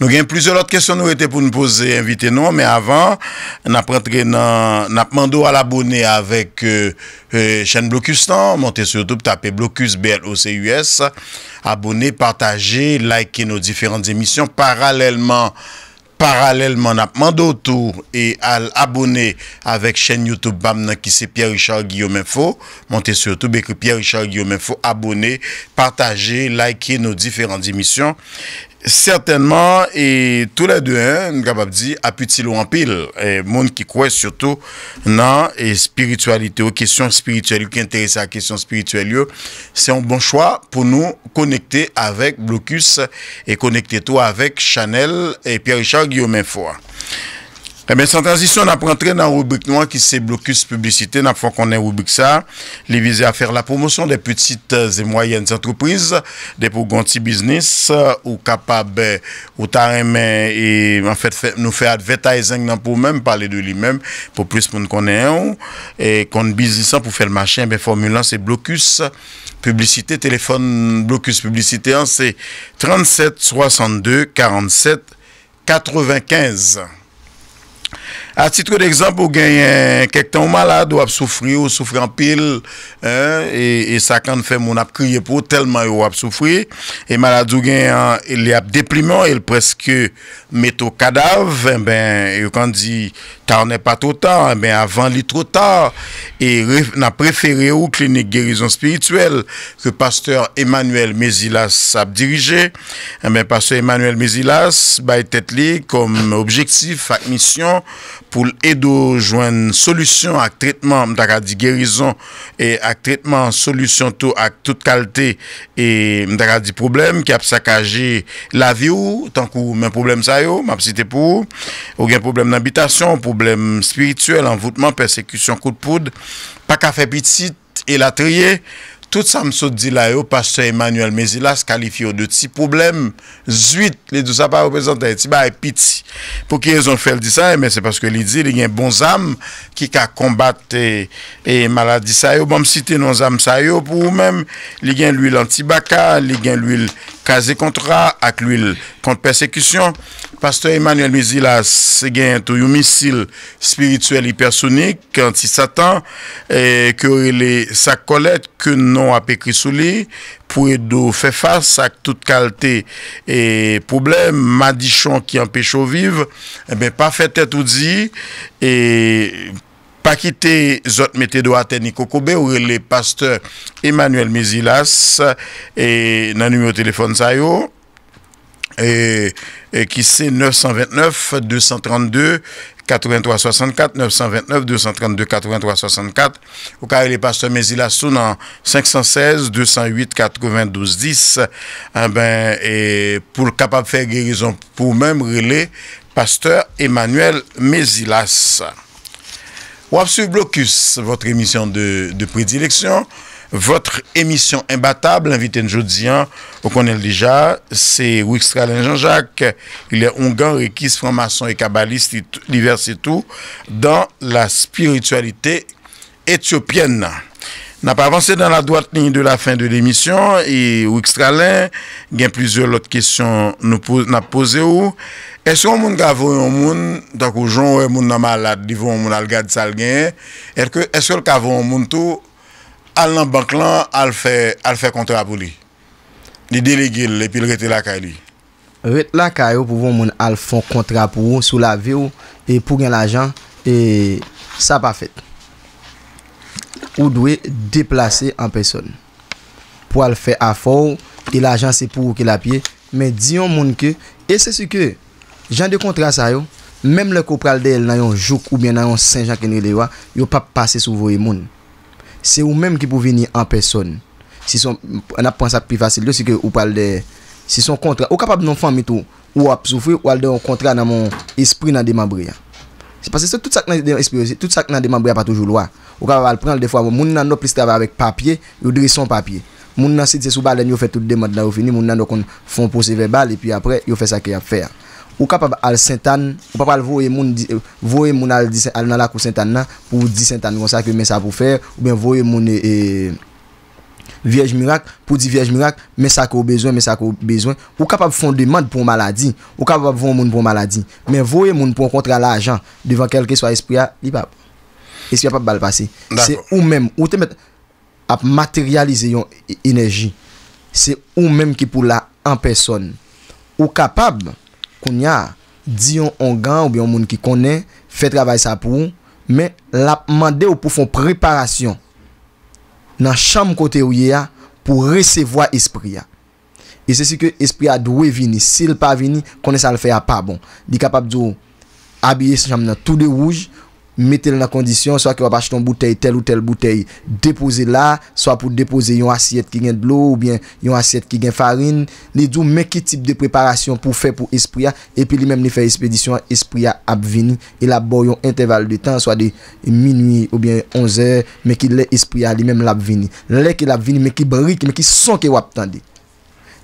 Nou gen plusieurs autres questions nou etè pou nou poser, invitez-nous, mais avant, n'apprendrez nan, n'apprendrez à l'abonner avec euh, euh, chène Blokistan, montez sur Youtube, tapez Blokus, B-L-O-C-U-S, abonnez, partagez, likez nos différentes émissions, parallèlement partagez parallèlement à Mando autour et à l'abonné avec chaîne YouTube Bamna qui c'est Pierre Richard Guillaume Info. Montez sur YouTube et que Pierre Richard Guillaume Info, abonnez, partagez, likez nos différentes émissions Certainement, et tous les deux, hein, nous nou kapap di, en pile et monde qui qui surtout dans la spiritualité, aux questions spirituelles, qui intéresse à à la question spirituelle, un bon choix pour nous connecter avec blocus et connecter tout avec Chanel et Pierre Richard Guillaume Foy. Eh sans transition, on train dans dans rubrique rubrique qui qui c'est « publicité. publicité ». nan fwa une rubrique ça, les visées à faire la promotion des petites et moyennes entreprises, des pour business euh, ou capable ou ta et en fait, nous faire advertising non pour même parler de lui-même pour plus pour konen hein. Et qu'on pour pour pour faire le machin, Mais ben, formulant c'est « blocus publicité », téléphone « blocus publicité », an, c'est 37 62 47 95. A titre d'exemple, ou gen yon kekten ou malade ou ap soufri ou soufri anpil, e, e sa kan fè moun ap kriye pou telman ou ap soufri, e malade ou gen yon li ap deplimant, el preske met ou kadav, e ben yo kan di tarnè pa tro tan, e eh ben avan li tro tan, e nan prefere ou klinik gerizon spirituel, ke pasteur Emmanuel Mezilas ap dirije, e ben pasteur Emmanuel Mezilas ba etet li kom objektif, ak misyon, pou l'edo jwen solusyon ak tritman, mta ka di gerizon, e ak tritman solusyon tou ak tout kalte, e mta ka di problem ki ap sakaje la vi ou, tankou men problem sa yo, map site pou ou, ou gen problem n'abitasyon, problem spirituel, anvoutman, persekusyon, kout poud, pak a fe pitit e la triye, Tout sa msot di la yo, pastor Emmanuel Mezilas, kalifi yo de ti problem, zuit, li dousa pa reprezentay, ti ba epiti. Pou ki e zon fel di sa, e men se paske li di, li gen bon zam, ki ka kombat e maladi sa yo, bon msite non zam sa yo pou ou men, li gen l'huil antibaka, li gen l'huil... Kaze kontra ak lwil kont persekisyon. Pastor Emmanuel Muzila se gen tou yon misil spirituel hipersonik anti-Satan, eh, ke ou ele sa kolet ke nou apekri souli pou edou fe fasa ak tout kalte eh, problem madichon ki empesho vive, ebe eh, pa fete tout di, ebe pa fete tout di, pas quitter Zot doate ni Kokobé, ou le pasteur Emmanuel Mézilas, et dans numéro de téléphone ça yo, et, et qui c'est 929 232 8364 929 232 83 64 ou carré les pasteurs sous dans 516 208 92 10 ben et pour capable faire guérison pour même relais pasteur Emmanuel Mézilas Wapsu Blocus, votre émission de, prédilection, votre émission imbattable, invité aujourd'hui, hein, vous connaissez déjà, c'est Wixtralin Jean-Jacques, il est hongan, requis, franc-maçon et kabbaliste, divers et tout, dans la spiritualité éthiopienne. Nap avanse dan la doat lini de la fin de l'emisyon e wikstralen gen plizor lot kestyon nap pose ou. Eske ou moun gavou yon moun, tak ou joun ou yon moun nan malat di vou moun al gad sal gen, eske ou l kavou yon moun tou al nan bank lan al fe kontra pou li? Di delegil epi l rete lakay li? Ret lakay ou pou vou moun al fon kontra pou ou sou la ve ou e pou gen l ajan e sa pa fet. Ou dwe deplase en peson. Po al fe a fo, e la jan se pou ou ke la pie, me diyon moun ke, e se se ke, jan de kontra sa yo, mem le ko pral de el nan yon jok, ou bien nan yon 5 jan kenri de yo, yo pa pase sou vo yon moun. Se ou mem ki pou veni en peson, si son, an ap pransa pi vasil, de se ke ou pral de, si son kontra, ou kapab nan fami tou, ou ap soufou, ou al de yon kontra nan moun, esprin nan deman briyan. Se pase se, tout sak nan deman bou ya pa toujou lwa. Ou ka pa al pranl defwa, moun nan nou plistava avèk papye, yo dri son papye. Moun nan sit se sou balen, yo fè tout deman nan yo fini, moun nan nou kon fon posive bal, epi apre yo fè sa ki ap fè. Ou ka pa al sentan, ou ka pa al vouye moun, ou ka pa al vouye moun al nan la kou sentan nan, pou di sentan moun sa ki men sa pou fè, ou ben vouye moun e... viej mirak pou di viej mirak men sakou bezwen, men sakou bezwen ou kapab fonde mand pou maladi ou kapab voun moun pou maladi men voun moun pou kontra la jan devan kelke swa espriya espriya pap balpasi ou te met ap materialize yon enerji se ou men ki pou la an person ou kapab di yon ongan ou bi yon moun ki konen fe travay sa pou men la mande ou pou fon preparasyon nan chanm kote ou ye a pou resevo a espri a. E se si ke espri a dwe vini, sil pa vini, konen sa l fe a pa bon. Di kapap zo abye se chanm nan tout de wouj, Metel nan kondisyon, swa ki wap ach ton bouteil tel ou tel bouteil depoze la, swa pou depoze yon asyet ki gen blou ou bien yon asyet ki gen farin. Ni djou men ki tip de preparasyon pou fe pou espriya, epi li men ni fe espedisyon espriya ap vini. E la bo yon interval de tan, swa de minui ou bien onze, men ki le espriya li men l ap vini. Le ke l ap vini men ki barik, men ki son ke wap tandik.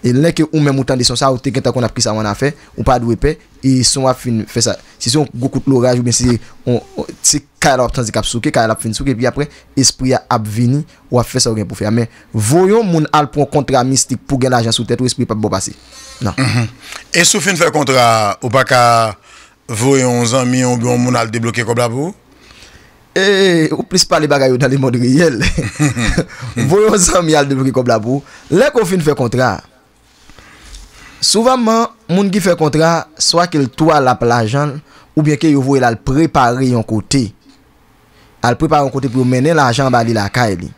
E len ke ou men moutan dison sa ou teke ta kon ap kisa wana fe, ou pa adwepe, e son wap fin fe sa. Si son gokout loraj ou men si kaya la wap transik ap souke, kaya la fin souke, pi apre, espri a ap vini, wap fe sa wak pou fe. Men, voyon moun alpon kontra mistik pou gen ajan sou tet ou espri pa bo basi. Nan. Mm-hmm. E sou fin fe kontra ou pa ka voyon zanmi yon moun alp deblokye kob la pou? E, ou plis pa li bagay yo dan li mod riyel. Voyon zanmi alp deblokye kob la pou. Len kon fin fe kontra... Souvanman, moun ki fe kontra, swa ke l to al ap l ajan, ou bieke yo voel al prepari yon kote. Al prepari yon kote pou menen l ajan ba li la ka e li.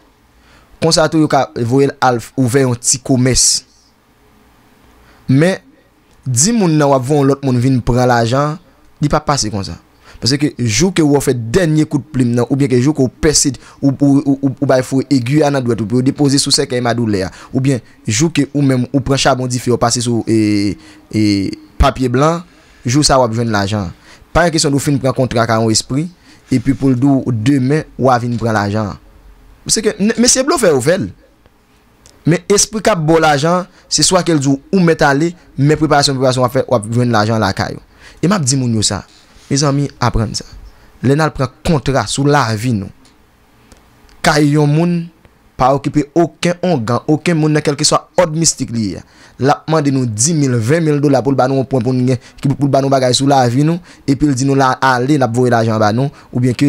Konsa tou yo ka voel al ouve yon ti komes. Men, di moun nan wavon lot moun vin pran l ajan, di pa pase konsa. Pweseke, jou ke ou ou fe denye kout plim nan, ou bien ke jou ke ou pesit, ou bay fwe e guya nan dwet, ou bien ou depoze sou seke e madou lea, ou bien, jou ke ou menm ou pren chabon di fi ou pase sou e papye blan, jou sa wap vwen l'ajan. Parè kison nou fin pren kontrak a yon espri, e pi pou l'dou ou demen, wap vin pren l'ajan. Pweseke, mè se blou fe ou vel. Mè espri ka bo l'ajan, se swa ke l'dou ou met ale, mè preparasyon-preparasyon wap vwen l'ajan la kayo. E map di moun yo sa. Me zan mi apren sa. Le nan pren kontra sou la vi nou. Ka yon moun pa okipe oken ongan, oken moun nan kelke swa od mistik li ya. La mande nou 10.000, 20.000 dola pou l banou moun poun pou nye ki pou l banou bagay sou la vi nou. E pi l di nou la ale nap vore l ajan ba nou. Ou bien ki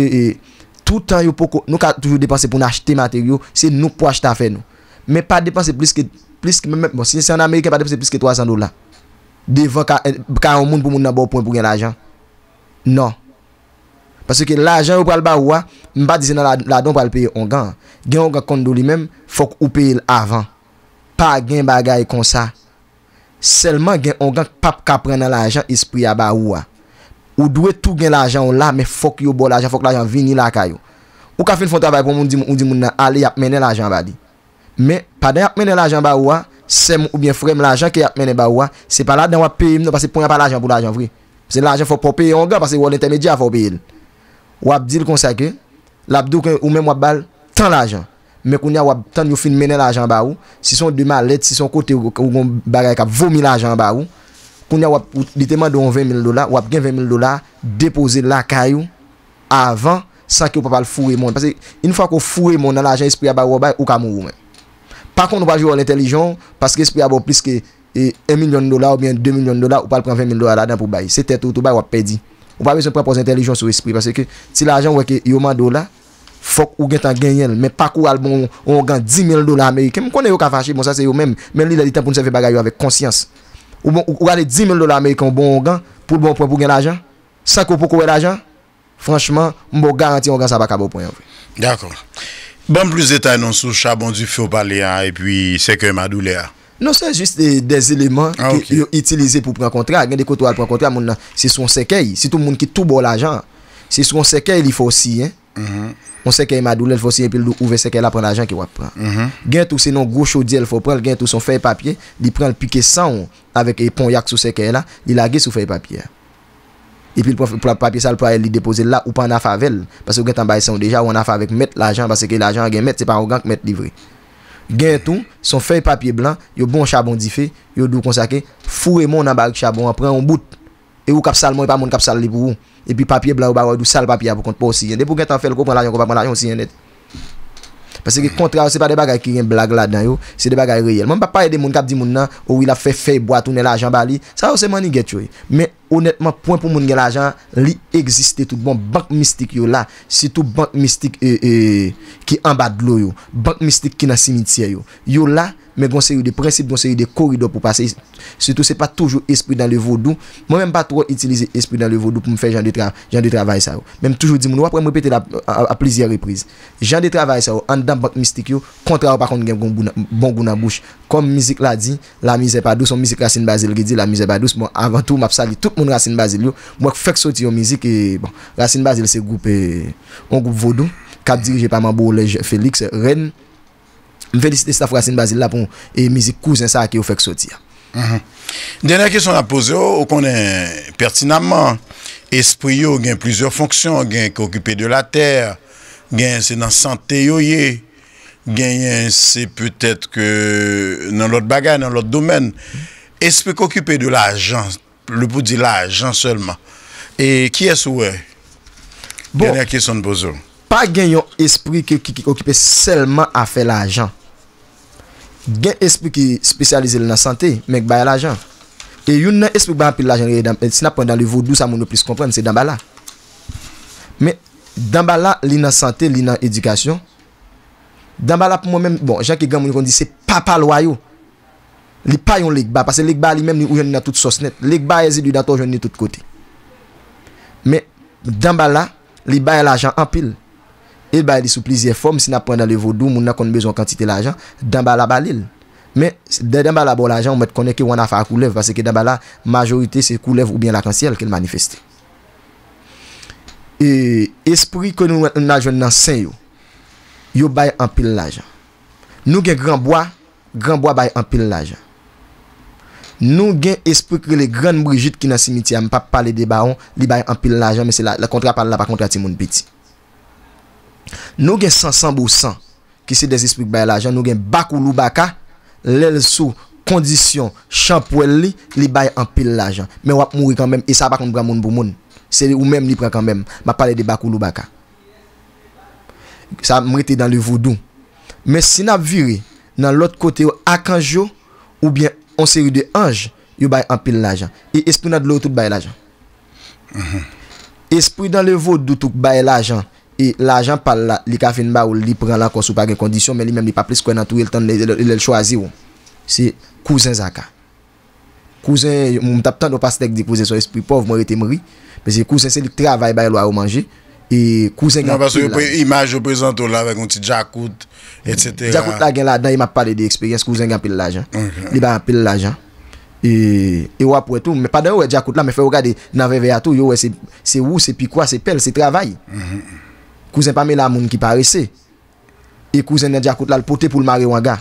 toutan yo poko, nou ka tou yo depanse pou n'achete materyo, se nou pou achete afe nou. Me pa depanse pluske 300 dola. Devan ka yon moun pou moun nan bon poun pou gen l ajan. Non, parce que l'ajan ou pral ba oua, mba dise nan la don pral paye ongan, gen ongan kondou li menm fok ou paye avan, pa gen bagay kon sa. Selman gen ongan pap ka prenen l'ajan ispria ba oua. Ou dwe tou gen l'ajan ou la, men fok yo bo l'ajan, fok l'ajan vini la kayo. Ou ka fin fonte avay pou moun di moun, moun di moun nan ale yapmene l'ajan ba di. Men, pa den yapmene l'ajan ba oua, se moun ou bien frem l'ajan ke yapmene ba oua, se pala den wap paye mnen, pas se ponye pa l'ajan pou l'ajan vri. Se l'ajen fò pòpè yon gè, parce yon wò l'intermedia fò pè yon. Wap di l'konsakè, l'apdou kè ou mèm wap bal, tan l'ajen. Mè koun ya wap tan yon fin mènen l'ajen ba ou, si son dima let, si son kote ou gong bagay ka vomi l'ajen ba ou, koun ya wap ditèman don 20 000 dola, wap gen 20 000 dola, depose lakay ou, avan, sa ki wap bal fure moun. Parce yon fò kou fure moun nan l'ajen, espè yon wap bal, ou ka mou mè. Par kon nou wap jou an l'intellijon, parce ki espè yon wap bal, e 1 milyon dola ou bien 2 milyon dola ou pal pren 20 milyon dola la dan pou bayi se te tou tou bayi wap pedi ou pa wè se prepoz intelijon sou espri parce ke si la ajan wè ke yo mando la fok ou gen tan gen yen men pak ou al bon ou gan 10 milyon dola amèy ke m konen yo kafanshi bon sa se yo men men li la di ten pou nou se fè bagay yo avèk konsyans ou bon ou gane 10 milyon dola amèy pou bon pren pou gen la ajan sa ko pou kowe la ajan franchman m bo garanti ou gan sa baka bo pon d'akon ban plouz etay non sou chabon du fio palè a e pi seke madou lè a Non, se juste des eleman ah, ki yo itilize pou pran kontra. Gen de koto al pran kontra, moun nan, se sou an sekei, se tou moun ki tou bo l'ajan, se sou an sekei li fosi, an sekei madou, li fosi, epi lou ouve sekei la pran ajan ki wap pran. Gen tou se non gwo chodi el fò pran, gen tou son fey papye, li pran l'pike san avèk e pon yak sou sekei la, li lage sou fey papye. Epi l pou papye sal pran, li depoze la ou pa na favel, pasè ou gen tambaye san ou deja, ou na favek met l'ajan, pasè ke l'ajan gen met, se pa ou gen met livre. Gen tou, son fey papye blan, yo bon chabon di fe, yo dou konsake, fure mon nan bag chabon, apren on bout, e ou kap salman, e pa moun kap sal li pou ou, e pi papye blan ou baroy, dou sal papye apokon, pou si yende, pou gen tan fel ko, pran la yon ko, pran la yon si yendet. Pase ki kontra ou se pa de bagay ki gen blag la dan yo, se de bagay reyel. Mwen pa paye de moun kap di moun nan, ou oh, il a fe fe boat ou ne la ajan ba li, sa ou se money get yo. Men, honetman, poun pou moun gen la ajan, li egziste tout bon. Bank Mystic yo la, si tout Bank Mystic ki en badlo yo, Bank Mystic ki nan simitie yo, yo la... Men gonseri ou de prinsip, gonseri ou de korido pou pase. Soutou se pa toujou espri dan le vodou. Mwen men pa toujou itilize espri dan le vodou pou mwen fè jan de travay sa ou. Men mwen toujou di moun wapre mwen pète la a pleziye reprize. Jan de travay sa ou, an dan bok mistik yo. Kontra ou pa kont gen bon gounan bouch. Kom mizik la di, la mizè pa dou. Son mizik Rasine Bazil gè di, la mizè pa dou. Mwen avan tou mwap sa di, tout moun Rasine Bazil yo. Mwen fèk soti yo mizik. Rasine Bazil se goup vodou. Kap dirije pa mwen boule Velicite staff racine bazil la bon e mizi kouzen sa ake mhm. ou fek sotia. Dene kison a pozo ou konen pertinaman espri yo gen plizor fonksyon gen koukipe de la ter gen yon se nan sante yo ye gen yon se peutet ke nan lot bagay nan lot domen espri koukipe de la ajan le pou di la ajan selman e kies ou we? Bon. Dene kison pozo Pa gen yon espri ki koukipe selman afe la ajan Gen espi ki spesyalize li nan sante, menk bayan la jan. E yon nan espi ki bayan la jan, e e si nan pondan li vodou sa moun nou plis kompren, se dan bala. Men, dan bala, li nan sante, li nan edikasyon. Dan bala pou mwen men, bon, jen ki gen moun yon kondi, se pa pa lwayo. Li pa yon ligba, pase ligba li menm ni ou jen ni na tout sos net. Ligba yezi li datou jen ni tout kote. Men, dan bala, li bayan la jan an pil. El bay li sou pliziye fòm si nan pren nan le vodou moun nan konn bezon kantite la ajan, dan bala balil. Men, de dan bala bo la ajan, mwen konnen ki wana fa koulev, pase ke dan bala, majorite se koulev ou bien lakansiyel ke lmanifeste. E, espri kon nou nan joun nan sen yo, yo bay an pil la ajan. Nou gen granboa, granboa bay an pil la ajan. Nou gen espri kon le gran moujit ki nan simitia, mwen pa pale de baon, li bay an pil la ajan, mwen se la kontrapal la pa kontrati moun biti. Nou gen san san bou san Ki se de zisplik baye la jan Nou gen bakou lou baka Lèl sou kondisyon Champouè li li baye an pil la jan Men wap mouri kanmèm E sa bakoun bramoun bou moun Se ou mèm li pran kanmèm Ma pale de bakou lou baka Sa mre te dan le voudou Men si na vire nan lot kote yo Akanj yo ou bien on seri de anj Yo baye an pil la jan E espri nan lou tout baye la jan mm-hmm. Espri dan le voudou tout baye la jan E lajan pal la li ka fin ba ou li pran la kon sou pa gen kondisyon Men li menm li pa plis kwen an touye l tan lè lè l chwazi ou Si kouzen zaka Kouzen, moun tap tan do pa stek di pouze sou espri pov, moun rete mri Pese kouzen se li travay bay lou a ou manje E kouzen non, gen pou la Yon pa sou yon pey imaj yo prezent ou la vek yon ti djakout Etc Djakout la gen la dan yon pa pale de eksperyens kouzen gen pil lajan Yon pa pil lajan E yon e apwe tou Me padan yon yon djakout la me fè yon gade nan veve atou Yon wè se ou se pi kwa se pel se travay mhm. Kouzen pa men la moun ki parese, e kouzen nen di akout la l pote pou l mare wanga,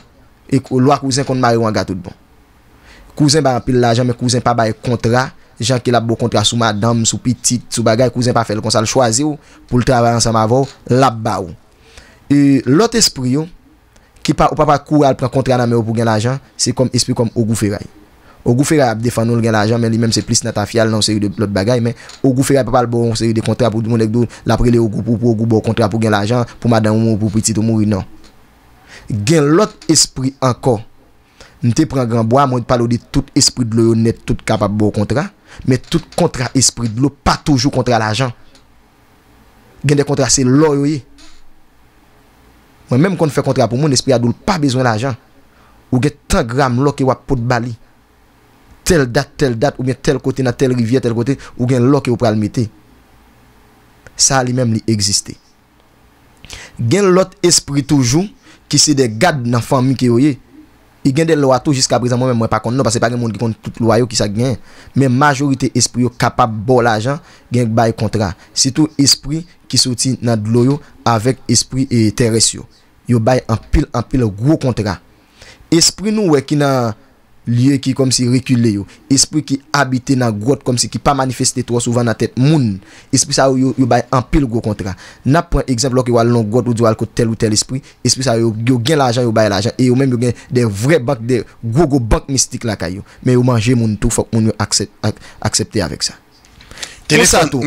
e lwa kouzen kont mare wanga tout bon. Kouzen ba an pil la jan, men kouzen pa bay kontra, jan ki lap bo kontra sou madame, sou pitit, sou bagay, kouzen pa fel kon sa l chwaze ou, pou l travay ansam avou, lap ba ou. E lot espri ou, ki pa ou pa pa kou al pran kontra nan men ou pou gen la jan, se kom espri kom Ogu Ferayi. Bon, bon ou gou fere ap defan nou gen la jan men li menm se plis natan fyal nan ou seri non. de lot bagay men Ou gou fere ap apal bo ou seri de kontra pou di moun ek dou La prele ou gou pou pou ou gou bo kontra pou gen la jan Pou madan ou moun ou pou pwiti tou moun ou nan Gen lot espri anko Nte prengran bo a mwen palo di tout espri dlo yo net tout kapap bo kontra Men tout kontra espri dlo pa toujou kontra la jan Gen de kontra se lo yo ye Mwen menm kon fè kontra pou moun espri a dou l pa bezwen la jan Ou gen tan gram lo ki wap pot bali tel dat, tel dat, ou mwen tel kote na tel rivye, tel kote, ou gen lò ke ou pralmite. Sa li mèm li egziste. Gen lòt espri toujou, ki se de gade nan fami ki yo ye, i gen de lò atou jiska brizan mwen mwen pa kon nou, pa se pa gen mwen di kon tout lò yo ki sa gen, men majorite espri yo kapab bol ajan, gen bay kontra. Si tou espri ki souti nan dloyo, avek espri e teres yo. Yo bay anpil anpil gwo kontra. Espri nou we ki nan... lieu qui comme si reculé esprit qui habite dans grotte comme si qui pas manifesté trop souvent dans tête moun esprit ça yo yo bay en pile gros contrat n'a prend exemple que wal dans grotte ou du tel ou tel esprit esprit ça yo yo gain l'argent yo bay l'argent et yo même yo gain des vrais banques des gros gros banques mystiques là caillou mais yo manger moun tout faut moun yo accepter avec ça Téléphone, ça tout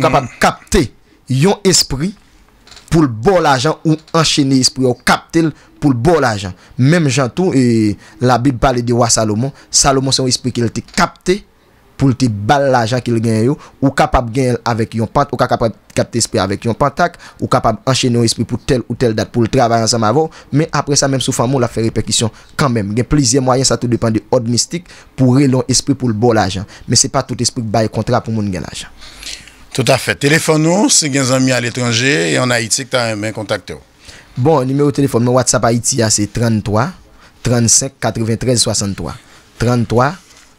capable mm. capter yon esprit pour le bon l'argent ou enchaîner l'esprit ou capter pour le bon l'argent. Même Jean tout et la Bible parle de roi Salomon, Salomon son esprit qu'il était capté pour te bal l'argent qu'il gagne ou capable gagner avec yon pente ou capable capter esprit avec yon pentac ou capable enchaîner esprit pour telle ou telle date pour le travail ensemble avant mais après ça même sous on la fait répercussion quand même il y a plusieurs moyens ça tout dépend de ordre mystique pour relon esprit pour le bon l'argent mais c'est pas tout esprit qui le contrat pour mon bon l'argent tout à fait. Téléphone-nous si vous avez à l'étranger et en Haïti que tu as un contact. Bon, numéro de téléphone, mon WhatsApp Haïti, ah, c'est 33 35 93 63. 33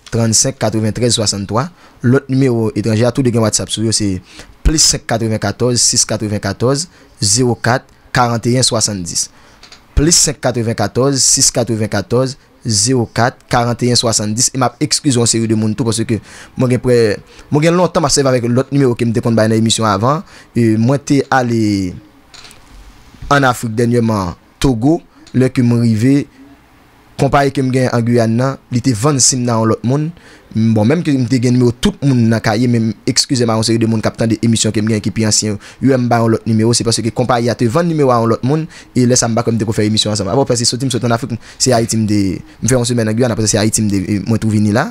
35 93 63. L'autre numéro étranger à tous les WhatsApp sur c'est plus 5 94 6 94 04 41 70. Plus 5 94 6 94 04 41 70 E map ekskrizo an seriou de moun Mwen gen lontan ma serve Awek lout nime ou ke mde kon ba yon emisyon avan Mwen te ale An Afrik denye man Togo le ke moun rive Kompaye kem gen an Guyan nan, li te 20 sim nan an lot moun. Bon, menm kem te gen nimeyo tout moun nan kaye, menm ekskuseman an se yon de moun kapten de emisyon kem gen ki pi ansyen. Yo mba an lot nimeyo, se paswe ke kompaye a te 20 nimeyo an lot moun, e lesan mba kem de kou fè emisyon ansan. Avo, paswe se soti m soti an Afrik, se a yon semen an Guyan, apose se a yon semen de e, mwen tou vini la.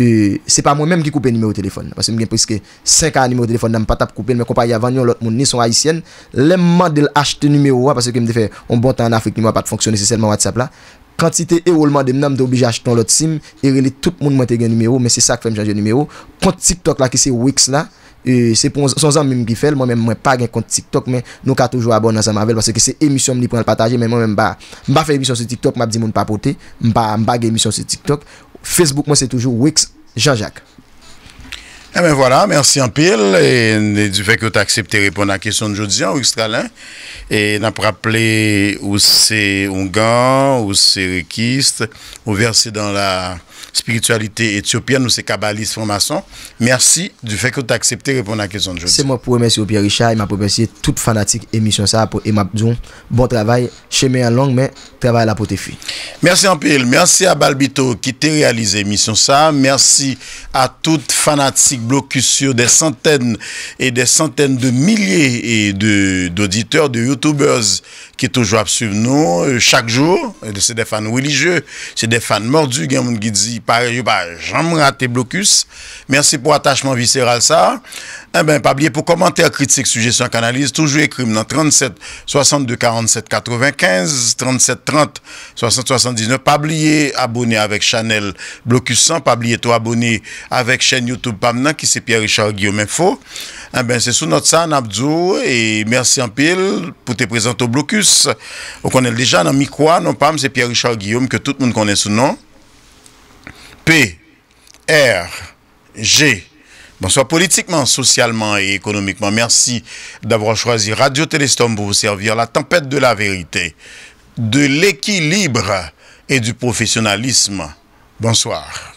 E, se pa mwen menm ki koupe nimeyo telefon, paswe m gen pwiske 5 an nimeyo telefon nan patap koupe, menm kompaye a 20 an lot moun, ni son a yon sien, lemman de bon l'achete Kantite e woulman de mnam dobi jach ton lot sim, e rili tout moun mwen te gen numero, men se sak fèm janje numero. Kont TikTok la ki se Wix la, se pon son zan mwen gifel, mwen men mwen pa gen kont TikTok, men nou ka toujou abon nan zan mavel, parce ki se emisyon mwen li pou an pataje, men mwen mwen mba fèm emisyon se TikTok, mwen ap di moun papote, mwen mba gen emisyon se TikTok. Facebook mwen se toujou Wix, janjak. Eh bien voilà, merci en pile. Et, du fait que tu as accepté de répondre à la question de en hein, Australien. Hein. Et n'a pas rappelé où c'est Ongan, où c'est Requiste, où verser dans la spiritualité éthiopienne, nous c'est kabbaliste, Formation. Merci du fait que tu as accepté de répondre à la question de C'est moi pour remercier Pierre Richard et m'a remercier toute fanatique émission ça pour et m'a bon travail, chemin en langue mais travail à la pote Merci en merci à Balbito qui t'a réalisé émission ça, merci à toute fanatique blocus sur des centaines et des centaines de milliers et de d'auditeurs, de youtubeurs qui toujours suivent nous euh, chaque jour, c'est des fans religieux, c'est des fans mordus, qui dit Pareil, blocus. Merci pour attachement viscéral ça. Eh ben, pas oublier pour commentaire, critique, suggestion, canalise, toujours écrit dans 37 62 47 95 37 30 60 79. Pas oublier abonner avec Chanel Blocus 100. Pas oublier toi abonner avec chaîne YouTube Pamna qui c'est Pierre-Richard Guillaume Info. Eh ben, c'est sous notre ça, Nabdou, et merci en pile pour te présenter au blocus. On connaît déjà dans micro, non pas, c'est Pierre-Richard Guillaume que tout le monde connaît sous nom. P, R, G. Bonsoir politiquement, socialement et économiquement. Merci d'avoir choisi Radio Télestom pour vous servir la tempête de la vérité, de l'équilibre et du professionnalisme. Bonsoir.